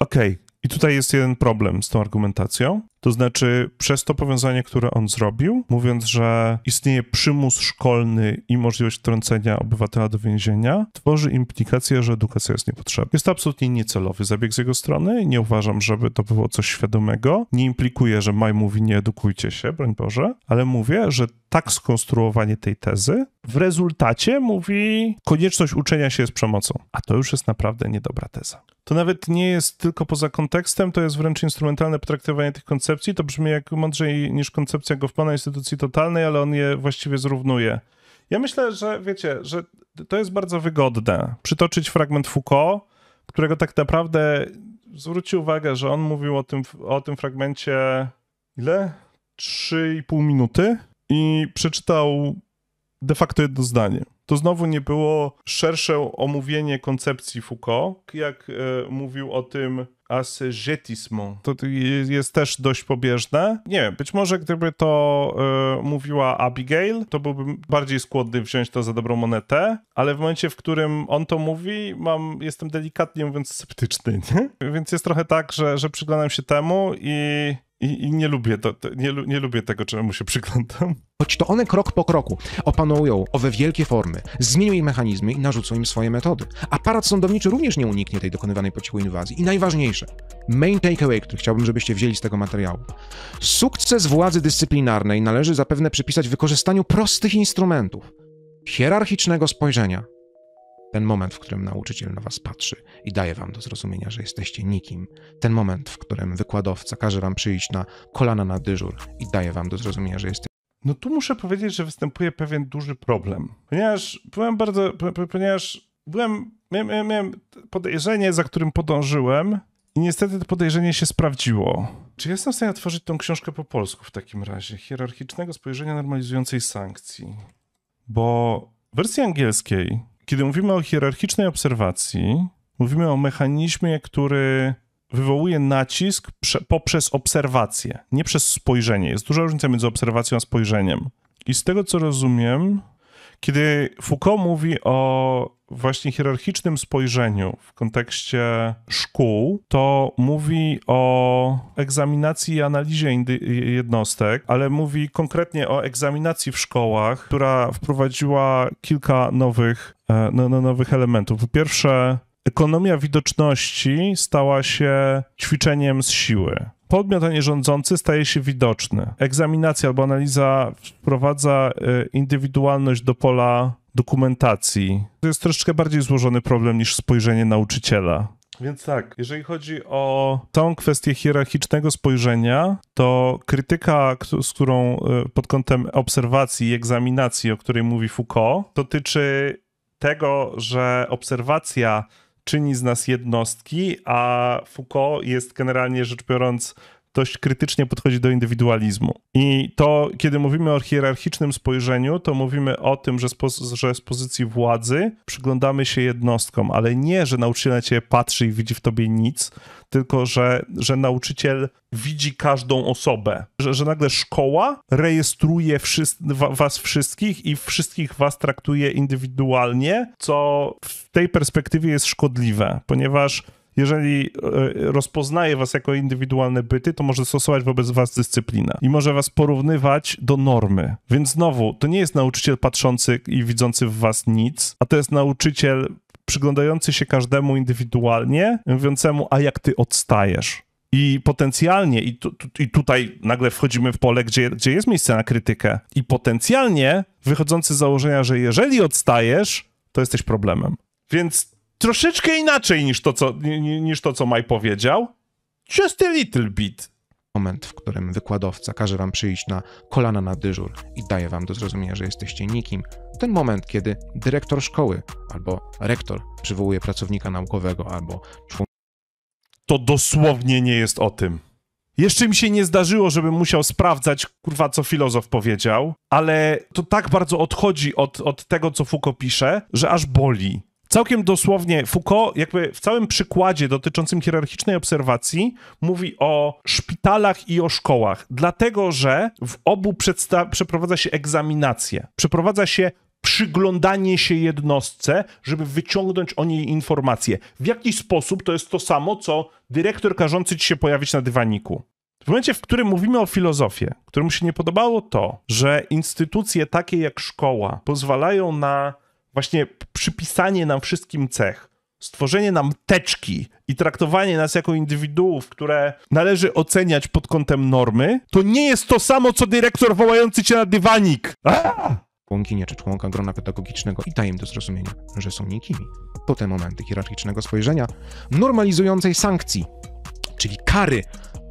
Okej, okay. i tutaj jest jeden problem z tą argumentacją, to znaczy, przez to powiązanie, które on zrobił, mówiąc, że istnieje przymus szkolny i możliwość wtrącenia obywatela do więzienia, tworzy implikację, że edukacja jest niepotrzebna. Jest to absolutnie niecelowy zabieg z jego strony. Nie uważam, żeby to było coś świadomego. Nie implikuje, że Maj mówi nie edukujcie się, broń Boże, ale mówię, że tak skonstruowanie tej tezy w rezultacie mówi konieczność uczenia się jest przemocą. A to już jest naprawdę niedobra teza. To nawet nie jest tylko poza kontekstem, to jest wręcz instrumentalne potraktowanie tych koncepcji koncepcji. To brzmi jak mądrzej niż koncepcja pana instytucji totalnej, ale on je właściwie zrównuje. Ja myślę, że wiecie, że to jest bardzo wygodne. Przytoczyć fragment Foucault, którego tak naprawdę zwróci uwagę, że on mówił o tym, o tym fragmencie ile? 3,5 minuty i przeczytał de facto jedno zdanie. To znowu nie było szersze omówienie koncepcji Foucault, jak e, mówił o tym assujettissement. To jest też dość pobieżne. Nie wiem, być może gdyby to y, mówiła Abigail, to byłbym bardziej skłonny wziąć to za dobrą monetę, ale w momencie, w którym on to mówi, mam, jestem delikatnie mówiąc sceptyczny, [LAUGHS] nie? Więc jest trochę tak, że, że przyglądam się temu i i, I, nie, lubię to, to, nie, nie lubię tego, czemu się przyglądam. Choć to one krok po kroku opanują owe wielkie formy, zmienią ich mechanizmy i narzucą im swoje metody. Aparat sądowniczy również nie uniknie tej dokonywanej po cichu inwazji. I najważniejsze, main takeaway, który chciałbym, żebyście wzięli z tego materiału. Sukces władzy dyscyplinarnej należy zapewne przypisać wykorzystaniu prostych instrumentów, hierarchicznego spojrzenia, ten moment, w którym nauczyciel na was patrzy i daje wam do zrozumienia, że jesteście nikim. Ten moment, w którym wykładowca każe wam przyjść na kolana na dyżur i daje wam do zrozumienia, że jesteście. No tu muszę powiedzieć, że występuje pewien duży problem, ponieważ byłem bardzo, ponieważ byłem, miałem, miałem podejrzenie, za którym podążyłem i niestety to podejrzenie się sprawdziło. Czy jestem w stanie otworzyć tą książkę po polsku w takim razie? Hierarchicznego spojrzenia normalizującej sankcji. Bo w wersji angielskiej kiedy mówimy o hierarchicznej obserwacji, mówimy o mechanizmie, który wywołuje nacisk poprzez obserwację, nie przez spojrzenie. Jest duża różnica między obserwacją a spojrzeniem. I z tego co rozumiem, kiedy Foucault mówi o właśnie hierarchicznym spojrzeniu w kontekście szkół, to mówi o egzaminacji i analizie jednostek, ale mówi konkretnie o egzaminacji w szkołach, która wprowadziła kilka nowych, e, no, no, nowych elementów. Po pierwsze, ekonomia widoczności stała się ćwiczeniem z siły podmiot, a nie rządzący staje się widoczny. Egzaminacja albo analiza wprowadza e, indywidualność do pola dokumentacji. To jest troszeczkę bardziej złożony problem niż spojrzenie nauczyciela. Więc tak, jeżeli chodzi o tą kwestię hierarchicznego spojrzenia, to krytyka, z którą e, pod kątem obserwacji i egzaminacji, o której mówi Foucault, dotyczy tego, że obserwacja czyni z nas jednostki, a Foucault jest generalnie rzecz biorąc dość krytycznie podchodzi do indywidualizmu. I to, kiedy mówimy o hierarchicznym spojrzeniu, to mówimy o tym, że z, poz- że z pozycji władzy przyglądamy się jednostkom, ale nie, że nauczyciel na ciebie patrzy i widzi w tobie nic, tylko że, że nauczyciel widzi każdą osobę, że, że nagle szkoła rejestruje was wszystkich i wszystkich was traktuje indywidualnie, co w tej perspektywie jest szkodliwe, ponieważ jeżeli e, rozpoznaje was jako indywidualne byty, to może stosować wobec was dyscyplinę i może was porównywać do normy. Więc znowu, to nie jest nauczyciel patrzący i widzący w was nic, a to jest nauczyciel przyglądający się każdemu indywidualnie, mówiącemu, a jak ty odstajesz. I potencjalnie, i, tu, tu, i tutaj nagle wchodzimy w pole, gdzie, gdzie jest miejsce na krytykę, i potencjalnie wychodzący z założenia, że jeżeli odstajesz, to jesteś problemem. Więc troszeczkę inaczej niż to, co, niż to, co Maj powiedział. Just a little bit. Moment, w którym wykładowca każe wam przyjść na kolana na dyżur i daje wam do zrozumienia, że jesteście nikim. Ten moment, kiedy dyrektor szkoły albo rektor przywołuje pracownika naukowego albo członka. To dosłownie nie jest o tym. Jeszcze mi się nie zdarzyło, żebym musiał sprawdzać, kurwa, co filozof powiedział, ale to tak bardzo odchodzi od, od tego, co Foucault pisze, że aż boli całkiem dosłownie Foucault jakby w całym przykładzie dotyczącym hierarchicznej obserwacji mówi o szpitalach i o szkołach, dlatego że w obu przeprowadza się egzaminacje, przeprowadza się przyglądanie się jednostce, żeby wyciągnąć o niej informacje. W jakiś sposób to jest to samo, co dyrektor każący ci się pojawić na dywaniku. W momencie, w którym mówimy o filozofie, któremu się nie podobało to, że instytucje takie jak szkoła pozwalają na właśnie przypisanie nam wszystkim cech, stworzenie nam teczki i traktowanie nas jako indywiduów, które należy oceniać pod kątem normy, to nie jest to samo, co dyrektor wołający cię na dywanik. Aaaa! członkinie czy członka grona pedagogicznego i daje im do zrozumienia, że są nikimi. To te momenty hierarchicznego spojrzenia normalizującej sankcji, czyli kary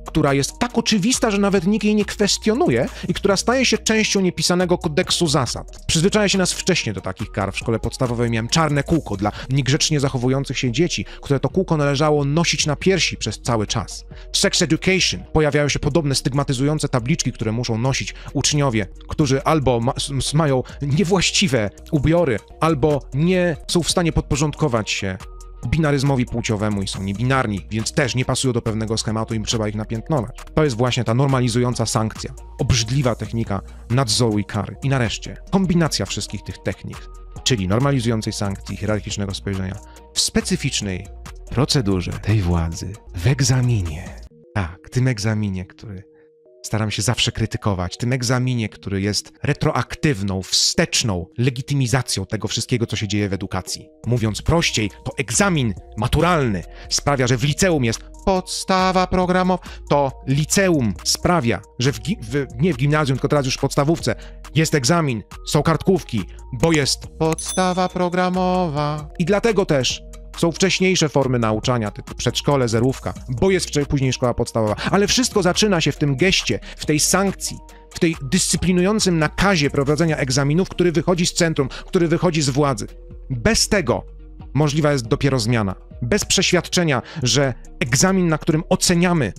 która jest tak oczywista, że nawet nikt jej nie kwestionuje i która staje się częścią niepisanego kodeksu zasad. Przyzwyczaja się nas wcześniej do takich kar. W szkole podstawowej miałem czarne kółko dla niegrzecznie zachowujących się dzieci, które to kółko należało nosić na piersi przez cały czas. W sex education pojawiają się podobne stygmatyzujące tabliczki, które muszą nosić uczniowie, którzy albo ma mają niewłaściwe ubiory, albo nie są w stanie podporządkować się binaryzmowi płciowemu i są niebinarni, więc też nie pasują do pewnego schematu i trzeba ich napiętnować. To jest właśnie ta normalizująca sankcja, obrzydliwa technika nadzoru i kary. I nareszcie kombinacja wszystkich tych technik, czyli normalizującej sankcji, hierarchicznego spojrzenia, w specyficznej procedurze tej władzy, w egzaminie. Tak, tym egzaminie, który staram się zawsze krytykować, tym egzaminie, który jest retroaktywną, wsteczną legitymizacją tego wszystkiego, co się dzieje w edukacji. Mówiąc prościej, to egzamin maturalny sprawia, że w liceum jest podstawa programowa, to liceum sprawia, że w, w, nie w gimnazjum, tylko teraz już w podstawówce jest egzamin, są kartkówki, bo jest podstawa programowa. I dlatego też są wcześniejsze formy nauczania, typu przedszkole, zerówka, bo jest później szkoła podstawowa, ale wszystko zaczyna się w tym geście, w tej sankcji, w tej dyscyplinującym nakazie prowadzenia egzaminów, który wychodzi z centrum, który wychodzi z władzy. Bez tego możliwa jest dopiero zmiana. Bez przeświadczenia, że egzamin, na którym oceniamy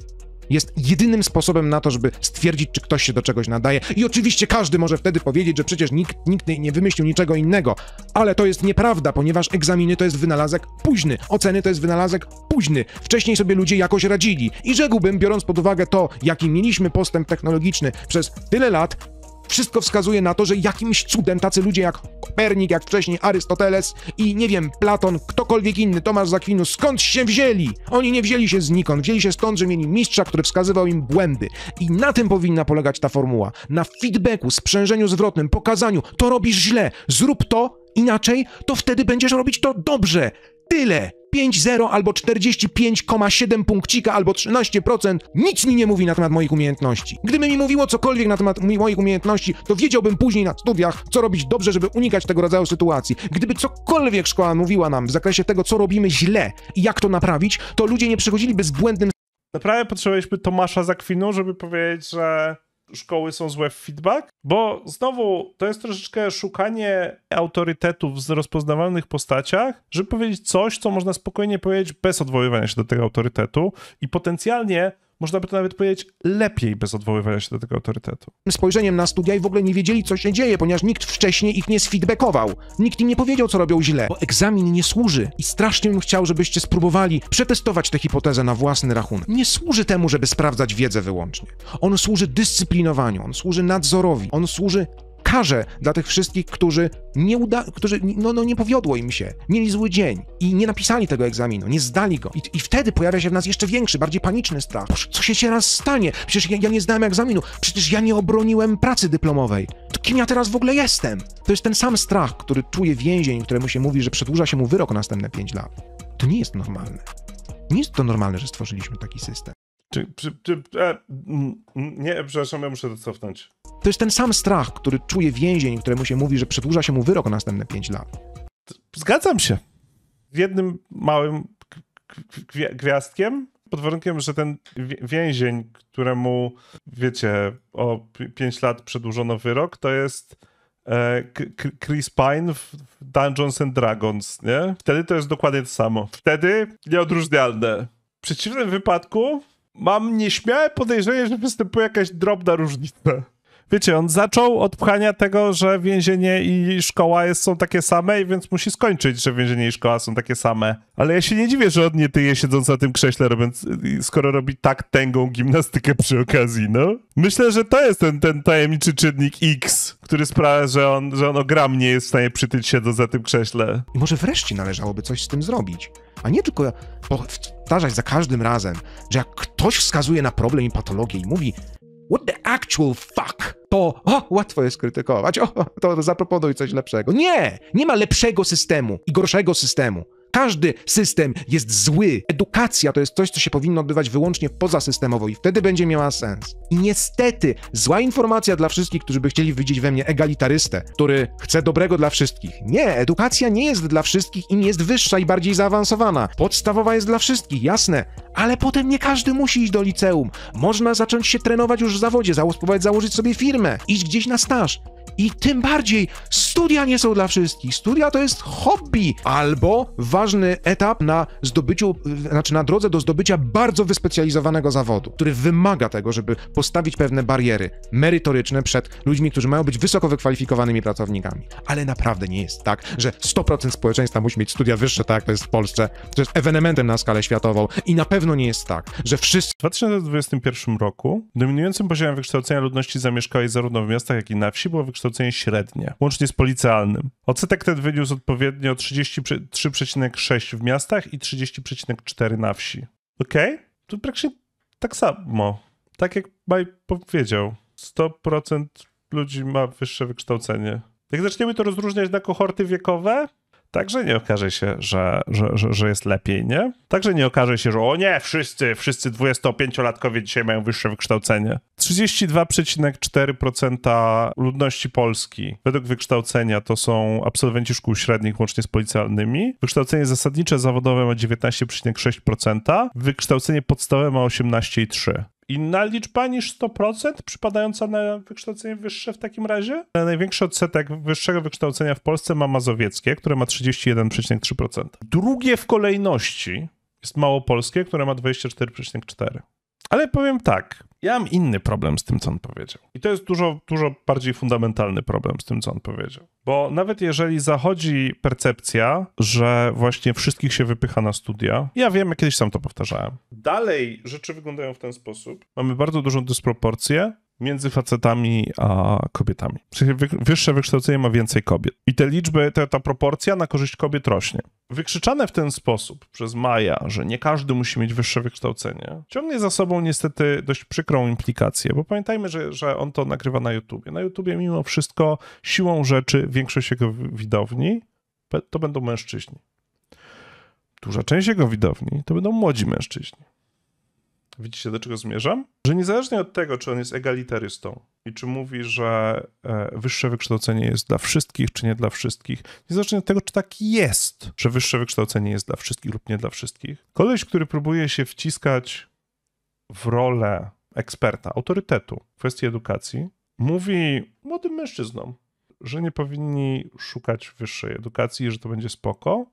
jest jedynym sposobem na to, żeby stwierdzić, czy ktoś się do czegoś nadaje. I oczywiście każdy może wtedy powiedzieć, że przecież nikt, nikt nie wymyślił niczego innego, ale to jest nieprawda, ponieważ egzaminy to jest wynalazek późny, oceny to jest wynalazek późny. Wcześniej sobie ludzie jakoś radzili i rzekłbym, biorąc pod uwagę to, jaki mieliśmy postęp technologiczny przez tyle lat, wszystko wskazuje na to, że jakimś cudem tacy ludzie jak Kopernik, jak wcześniej Arystoteles i nie wiem, Platon, ktokolwiek inny, Tomasz Zakwinu, skąd się wzięli? Oni nie wzięli się znikąd, wzięli się stąd, że mieli mistrza, który wskazywał im błędy. I na tym powinna polegać ta formuła. Na feedbacku, sprzężeniu zwrotnym, pokazaniu, to robisz źle, zrób to inaczej, to wtedy będziesz robić to dobrze. Tyle! 5,0 albo 45,7 punkcika albo 13%, nic mi nie mówi na temat moich umiejętności. Gdyby mi mówiło cokolwiek na temat moich umiejętności, to wiedziałbym później na studiach, co robić dobrze, żeby unikać tego rodzaju sytuacji. Gdyby cokolwiek szkoła mówiła nam w zakresie tego, co robimy źle i jak to naprawić, to ludzie nie przychodziliby z błędnym Naprawdę potrzebowaliśmy Tomasza Zakwinu, żeby powiedzieć, że szkoły są złe w feedback, bo znowu to jest troszeczkę szukanie autorytetów z rozpoznawalnych postaciach, żeby powiedzieć coś, co można spokojnie powiedzieć bez odwoływania się do tego autorytetu i potencjalnie można by to nawet powiedzieć, lepiej bez odwoływania się do tego autorytetu. Spojrzeniem na studia i w ogóle nie wiedzieli, co się dzieje, ponieważ nikt wcześniej ich nie sfeedbackował. Nikt im nie powiedział, co robią źle, bo egzamin nie służy i strasznie bym chciał, żebyście spróbowali przetestować tę hipotezę na własny rachunek. Nie służy temu, żeby sprawdzać wiedzę wyłącznie. On służy dyscyplinowaniu, on służy nadzorowi, on służy karze dla tych wszystkich, którzy nie uda, którzy no, no, nie powiodło im się, mieli zły dzień i nie napisali tego egzaminu, nie zdali go. I, I, wtedy pojawia się w nas jeszcze większy, bardziej paniczny strach. Co się teraz stanie? Przecież ja, ja nie zdałem egzaminu, przecież ja nie obroniłem pracy dyplomowej. To kim ja teraz w ogóle jestem? To jest ten sam strach, który czuje więzień, któremu się mówi, że przedłuża się mu wyrok o następne 5 lat. To nie jest normalne. Nie jest to normalne, że stworzyliśmy taki system. Czy, czy, czy e, nie, przepraszam, ja muszę to cofnąć. To jest ten sam strach, który czuje więzień, któremu się mówi, że przedłuża się mu wyrok o następne 5 lat. Zgadzam się. Jednym małym gwiazdkiem, pod warunkiem, że ten więzień, któremu, wiecie, o 5 lat przedłużono wyrok, to jest e, Chris Pine w Dungeons and Dragons, nie? Wtedy to jest dokładnie to samo. Wtedy nieodróżnialne. W przeciwnym wypadku mam nieśmiałe podejrzenie, że występuje jakaś drobna różnica wiecie, on zaczął od pchania tego, że więzienie i szkoła jest, są takie same, i więc musi skończyć, że więzienie i szkoła są takie same. Ale ja się nie dziwię, że on nie tyje siedząc na tym krześle, robiąc, skoro robi tak tęgą gimnastykę przy okazji, no. Myślę, że to jest ten, ten tajemniczy czynnik X, który sprawia, że on, że on ogromnie jest w stanie przytyć siedząc za tym krześle. I może wreszcie należałoby coś z tym zrobić, a nie tylko powtarzać za każdym razem, że jak ktoś wskazuje na problem i patologię i mówi, What the actual fuck? To o, łatwo jest krytykować, o, to zaproponuj coś lepszego. Nie! Nie ma lepszego systemu i gorszego systemu. Każdy system jest zły. Edukacja to jest coś, co się powinno odbywać wyłącznie pozasystemowo i wtedy będzie miała sens. I niestety, zła informacja dla wszystkich, którzy by chcieli widzieć we mnie egalitarystę, który chce dobrego dla wszystkich. Nie, edukacja nie jest dla wszystkich, im jest wyższa i bardziej zaawansowana. Podstawowa jest dla wszystkich, jasne, ale potem nie każdy musi iść do liceum. Można zacząć się trenować już w zawodzie, założyć sobie firmę, iść gdzieś na staż. I tym bardziej studia nie są dla wszystkich. Studia to jest hobby albo ważny etap na zdobyciu, znaczy na drodze do zdobycia bardzo wyspecjalizowanego zawodu, który wymaga tego, żeby postawić pewne bariery merytoryczne przed ludźmi, którzy mają być wysoko wykwalifikowanymi pracownikami. Ale naprawdę nie jest tak, że 100% społeczeństwa musi mieć studia wyższe, tak jak to jest w Polsce. To jest ewenementem na skalę światową i na pewno nie jest tak, że wszyscy... W 2021 roku dominującym poziomem wykształcenia ludności zamieszkałej zarówno w miastach, jak i na wsi było wykształcenie wykształcenie średnie, łącznie z policjalnym. Odsetek ten wyniósł odpowiednio 33,6 w miastach i 30,4 na wsi. Okej? Okay? To praktycznie tak samo. Tak jak Maj powiedział, 100% ludzi ma wyższe wykształcenie. Jak zaczniemy to rozróżniać na kohorty wiekowe, Także nie okaże się, że, że, że, że, jest lepiej, nie? Także nie okaże się, że o nie, wszyscy, wszyscy 25-latkowie dzisiaj mają wyższe wykształcenie. 32,4% ludności Polski według wykształcenia to są absolwenci szkół średnich łącznie z policjalnymi. Wykształcenie zasadnicze zawodowe ma 19,6%, wykształcenie podstawowe ma 18,3%. Inna liczba niż 100% przypadająca na wykształcenie wyższe w takim razie? Największy odsetek wyższego wykształcenia w Polsce ma mazowieckie, które ma 31,3%. Drugie w kolejności jest małopolskie, które ma 24,4%. Ale powiem tak, ja mam inny problem z tym, co on powiedział. I to jest dużo, dużo bardziej fundamentalny problem z tym, co on powiedział. Bo nawet jeżeli zachodzi percepcja, że właśnie wszystkich się wypycha na studia, ja wiem, ja kiedyś sam to powtarzałem. Dalej rzeczy wyglądają w ten sposób. Mamy bardzo dużą dysproporcję między facetami a kobietami. Wyższe wykształcenie ma więcej kobiet. I te liczby, ta, ta proporcja na korzyść kobiet rośnie. Wykrzyczane w ten sposób przez Maja, że nie każdy musi mieć wyższe wykształcenie, ciągnie za sobą niestety dość przykrą implikację, bo pamiętajmy, że, że on to nagrywa na YouTubie. Na YouTubie mimo wszystko siłą rzeczy większość jego widowni to będą mężczyźni. Duża część jego widowni to będą młodzi mężczyźni. Widzicie, do czego zmierzam? Że niezależnie od tego, czy on jest egalitarystą i czy mówi, że e, wyższe wykształcenie jest dla wszystkich, czy nie dla wszystkich, niezależnie od tego, czy tak jest, że wyższe wykształcenie jest dla wszystkich lub nie dla wszystkich, koleś, który próbuje się wciskać w rolę eksperta, autorytetu w kwestii edukacji, mówi młodym mężczyznom, że nie powinni szukać wyższej edukacji, że to będzie spoko,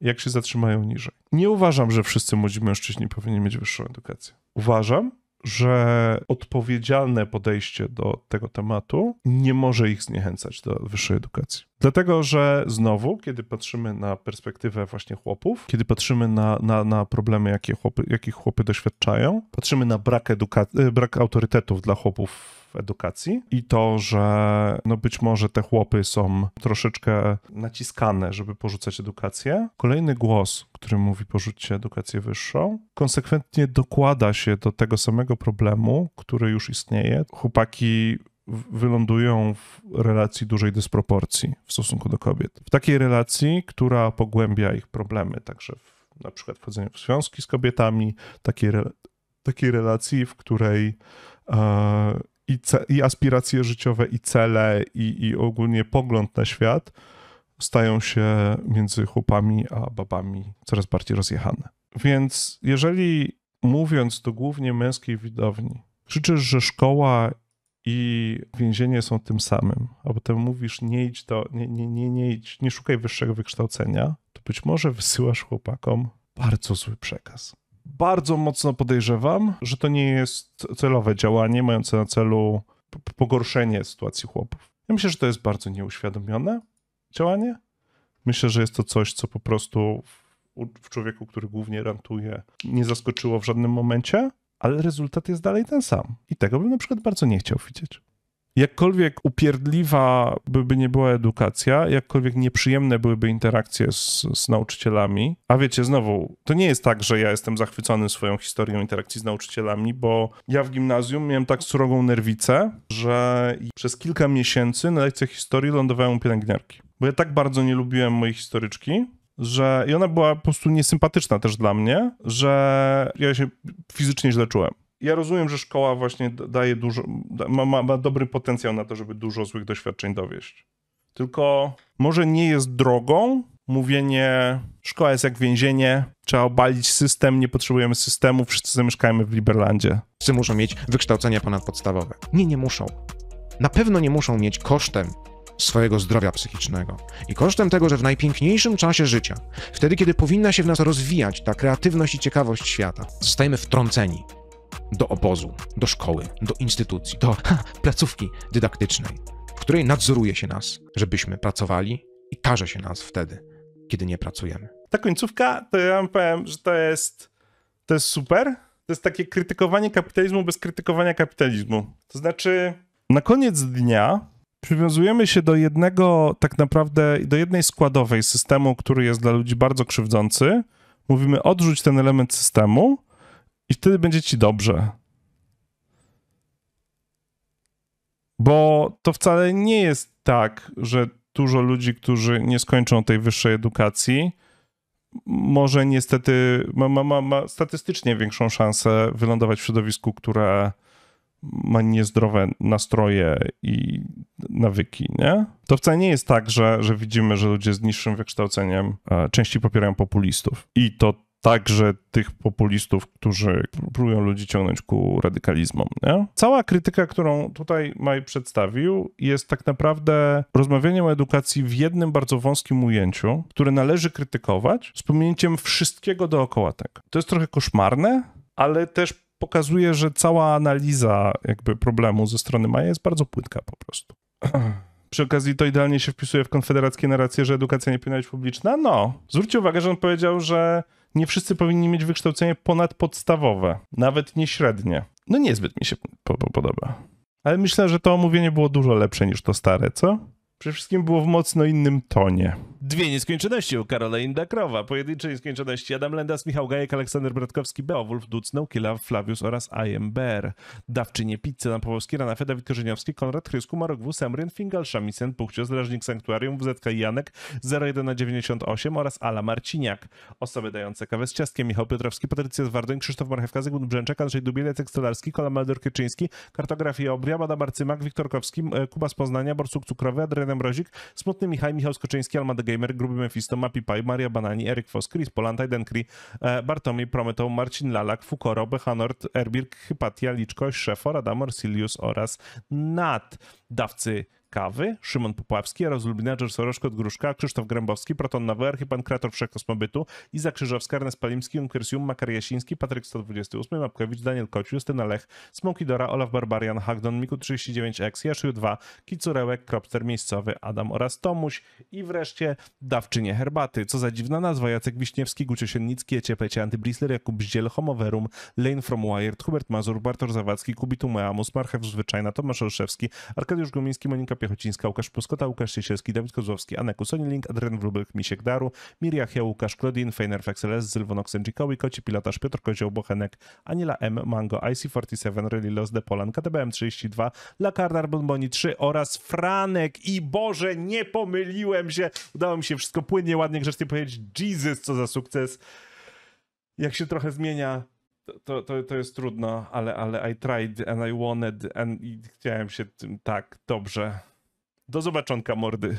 jak się zatrzymają niżej. Nie uważam, że wszyscy młodzi mężczyźni powinni mieć wyższą edukację. Uważam, że odpowiedzialne podejście do tego tematu nie może ich zniechęcać do wyższej edukacji. Dlatego, że znowu, kiedy patrzymy na perspektywę właśnie chłopów, kiedy patrzymy na, na, na problemy, jakie chłopy, jakich chłopy doświadczają, patrzymy na brak, eduka- brak autorytetów dla chłopów edukacji i to, że no być może te chłopy są troszeczkę naciskane, żeby porzucać edukację. Kolejny głos, który mówi porzućcie edukację wyższą, konsekwentnie dokłada się do tego samego problemu, który już istnieje. Chłopaki wylądują w relacji dużej dysproporcji w stosunku do kobiet. W takiej relacji, która pogłębia ich problemy, także w, na przykład wchodzenie w związki z kobietami, takiej, re, takiej relacji, w której e, i, ce, i aspiracje życiowe, i cele, i, i ogólnie pogląd na świat stają się między chłopami a babami coraz bardziej rozjechane. Więc jeżeli mówiąc do głównie męskiej widowni, krzyczysz, że szkoła i więzienie są tym samym, a potem mówisz, nie idź do, nie, nie, nie, nie idź, nie szukaj wyższego wykształcenia, to być może wysyłasz chłopakom bardzo zły przekaz bardzo mocno podejrzewam, że to nie jest celowe działanie mające na celu pogorszenie sytuacji chłopów. Ja myślę, że to jest bardzo nieuświadomione działanie. Myślę, że jest to coś, co po prostu w, w człowieku, który głównie rantuje, nie zaskoczyło w żadnym momencie, ale rezultat jest dalej ten sam. I tego bym na przykład bardzo nie chciał widzieć jakkolwiek upierdliwa by nie była edukacja, jakkolwiek nieprzyjemne byłyby interakcje z, z, nauczycielami, a wiecie, znowu, to nie jest tak, że ja jestem zachwycony swoją historią interakcji z nauczycielami, bo ja w gimnazjum miałem tak surową nerwicę, że przez kilka miesięcy na lekcjach historii lądowałem u pielęgniarki. Bo ja tak bardzo nie lubiłem mojej historyczki, że i ona była po prostu niesympatyczna też dla mnie, że ja się fizycznie źle czułem ja rozumiem, że szkoła właśnie daje dużo, ma, ma, ma dobry potencjał na to, żeby dużo złych doświadczeń dowieść. Tylko może nie jest drogą mówienie, szkoła jest jak więzienie, trzeba obalić system, nie potrzebujemy systemu, wszyscy zamieszkajmy w Liberlandzie. Wszyscy muszą mieć wykształcenia ponadpodstawowe. Nie, nie muszą. Na pewno nie muszą mieć kosztem swojego zdrowia psychicznego i kosztem tego, że w najpiękniejszym czasie życia, wtedy kiedy powinna się w nas rozwijać ta kreatywność i ciekawość świata, zostajemy wtrąceni do obozu, do szkoły, do instytucji, do ha, placówki dydaktycznej, w której nadzoruje się nas, żebyśmy pracowali i karze się nas wtedy, kiedy nie pracujemy. Ta końcówka, to ja wam powiem, że to jest, to jest super. To jest takie krytykowanie kapitalizmu bez krytykowania kapitalizmu. To znaczy, na koniec dnia przywiązujemy się do jednego, tak naprawdę, do jednej składowej systemu, który jest dla ludzi bardzo krzywdzący. Mówimy, odrzuć ten element systemu, i wtedy będzie ci dobrze. Bo to wcale nie jest tak, że dużo ludzi, którzy nie skończą tej wyższej edukacji, może niestety ma, ma, ma, ma statystycznie większą szansę wylądować w środowisku, które ma niezdrowe nastroje i nawyki, nie? To wcale nie jest tak, że, że widzimy, że ludzie z niższym wykształceniem e, częściej popierają populistów. I to także tych populistów, którzy próbują ludzi ciągnąć ku radykalizmom. Nie? Cała krytyka, którą tutaj Maj przedstawił, jest tak naprawdę rozmawianiem o edukacji w jednym bardzo wąskim ujęciu, które należy krytykować z pominięciem wszystkiego dookoła tego. To jest trochę koszmarne, ale też pokazuje, że cała analiza jakby problemu ze strony Maja jest bardzo płytka po prostu. [CLEARS THROAT] Przy okazji to idealnie się wpisuje w konfederackie narracje, że edukacja nie powinna być publiczna. No, zwróćcie uwagę, że on powiedział, że nie wszyscy powinni mieć wykształcenie ponadpodstawowe, nawet nie średnie. No niezbyt mi się po, po, podoba. Ale myślę, że to omówienie było dużo lepsze niż to stare, co? Przede wszystkim było w mocno innym tonie. Dwie nieskończoności u Caroline Dakrowa, pojedyncze nieskończoności Adam Lendas, Michał Gajek, Aleksander Bratkowski, Beowulf, Ducnął, Kila, Flavius oraz IMBR. Dawczynie pizzy na Połowski, Ranafę, Dawid Korzeniowski, Konrad Chrysku, Marok W, Semryn, Fingal, Szamisen, Puchcio, Strażnik Sanktuarium, WZK Janek, 01 na 98 oraz Ala Marciniak. Osoby dające kawę z ciastkiem, Michał Piotrowski, Patrycja Zwardoń, Krzysztof Marchewka, Zygmunt Brzęczek, Andrzej Dubielec, Stolarski, Kola Maldor, kyczyński Kartografia Obria, Bada Barcymak, Wiktorkowski, Kowski, Kuba z Poznania, Borsuk Cukrowy, Adrian Mrozik, Smutny Michał, Michał Skoczyński, Gamer, Gruby Mephisto, Mappy Pie, Maria Banani, Erik Foss, Chris Polantaj, Denkri, e, Bartomi, Prometo, Marcin Lalak, Fukoro, Behanort, Erbirk, Hypatia, Liczko, Szefor, Adamor, Silius oraz Nat. Dawcy Kawy, Szymon Popławski oraz Lubinarzor Soroszko od Gruszka, Krzysztof Grębowski, Proton Nowy archipan kreator Wszechkosmobytu, Iza Krzyżowska, Ernest Palimski, Unkersium, Makar Jasiński, Patryk 128, Mapkowicz, Daniel Kociu, Justyna Lech, Smoki Dora, Olaf Barbarian, Hagdon, Miku 39X, Jaszu 2, Kicurełek, Kropster Miejscowy, Adam oraz Tomuś i wreszcie Dawczynie Herbaty. Co za dziwna nazwa, Jacek Wiśniewski, Gucio Siennicki, Ecie Plecie, Antybrisler, Jakub Bździel, Homoverum, Lane from Wired, Hubert Mazur, Bartor Zawadzki, Kubitu, Meamus, Marchew Zwyczajna, Tomasz Olszewski, Arkadiusz Gumiński, Monika Piechocińska, Łukasz Puskota Łukasz Siesielski, Dawid Kozłowski, Anna Kusonin-Link, Adrian Misiek Daru, Miriachia, Łukasz Klodin, Feiner Fexeles, Sylwonox Koły, Koci Pilotaż, Piotr Kozioł, Bochenek, Aniela M, Mango, IC47, Rally Los de Polan, KTBM32, Lakardar, Bonboni 3 oraz Franek i Boże, nie pomyliłem się, udało mi się wszystko płynnie, ładnie, grzecznie powiedzieć, Jesus, co za sukces. Jak się trochę zmienia to, to, to jest trudno, ale, ale I tried and I wanted and chciałem się tym tak dobrze. Do zobaczonka mordy.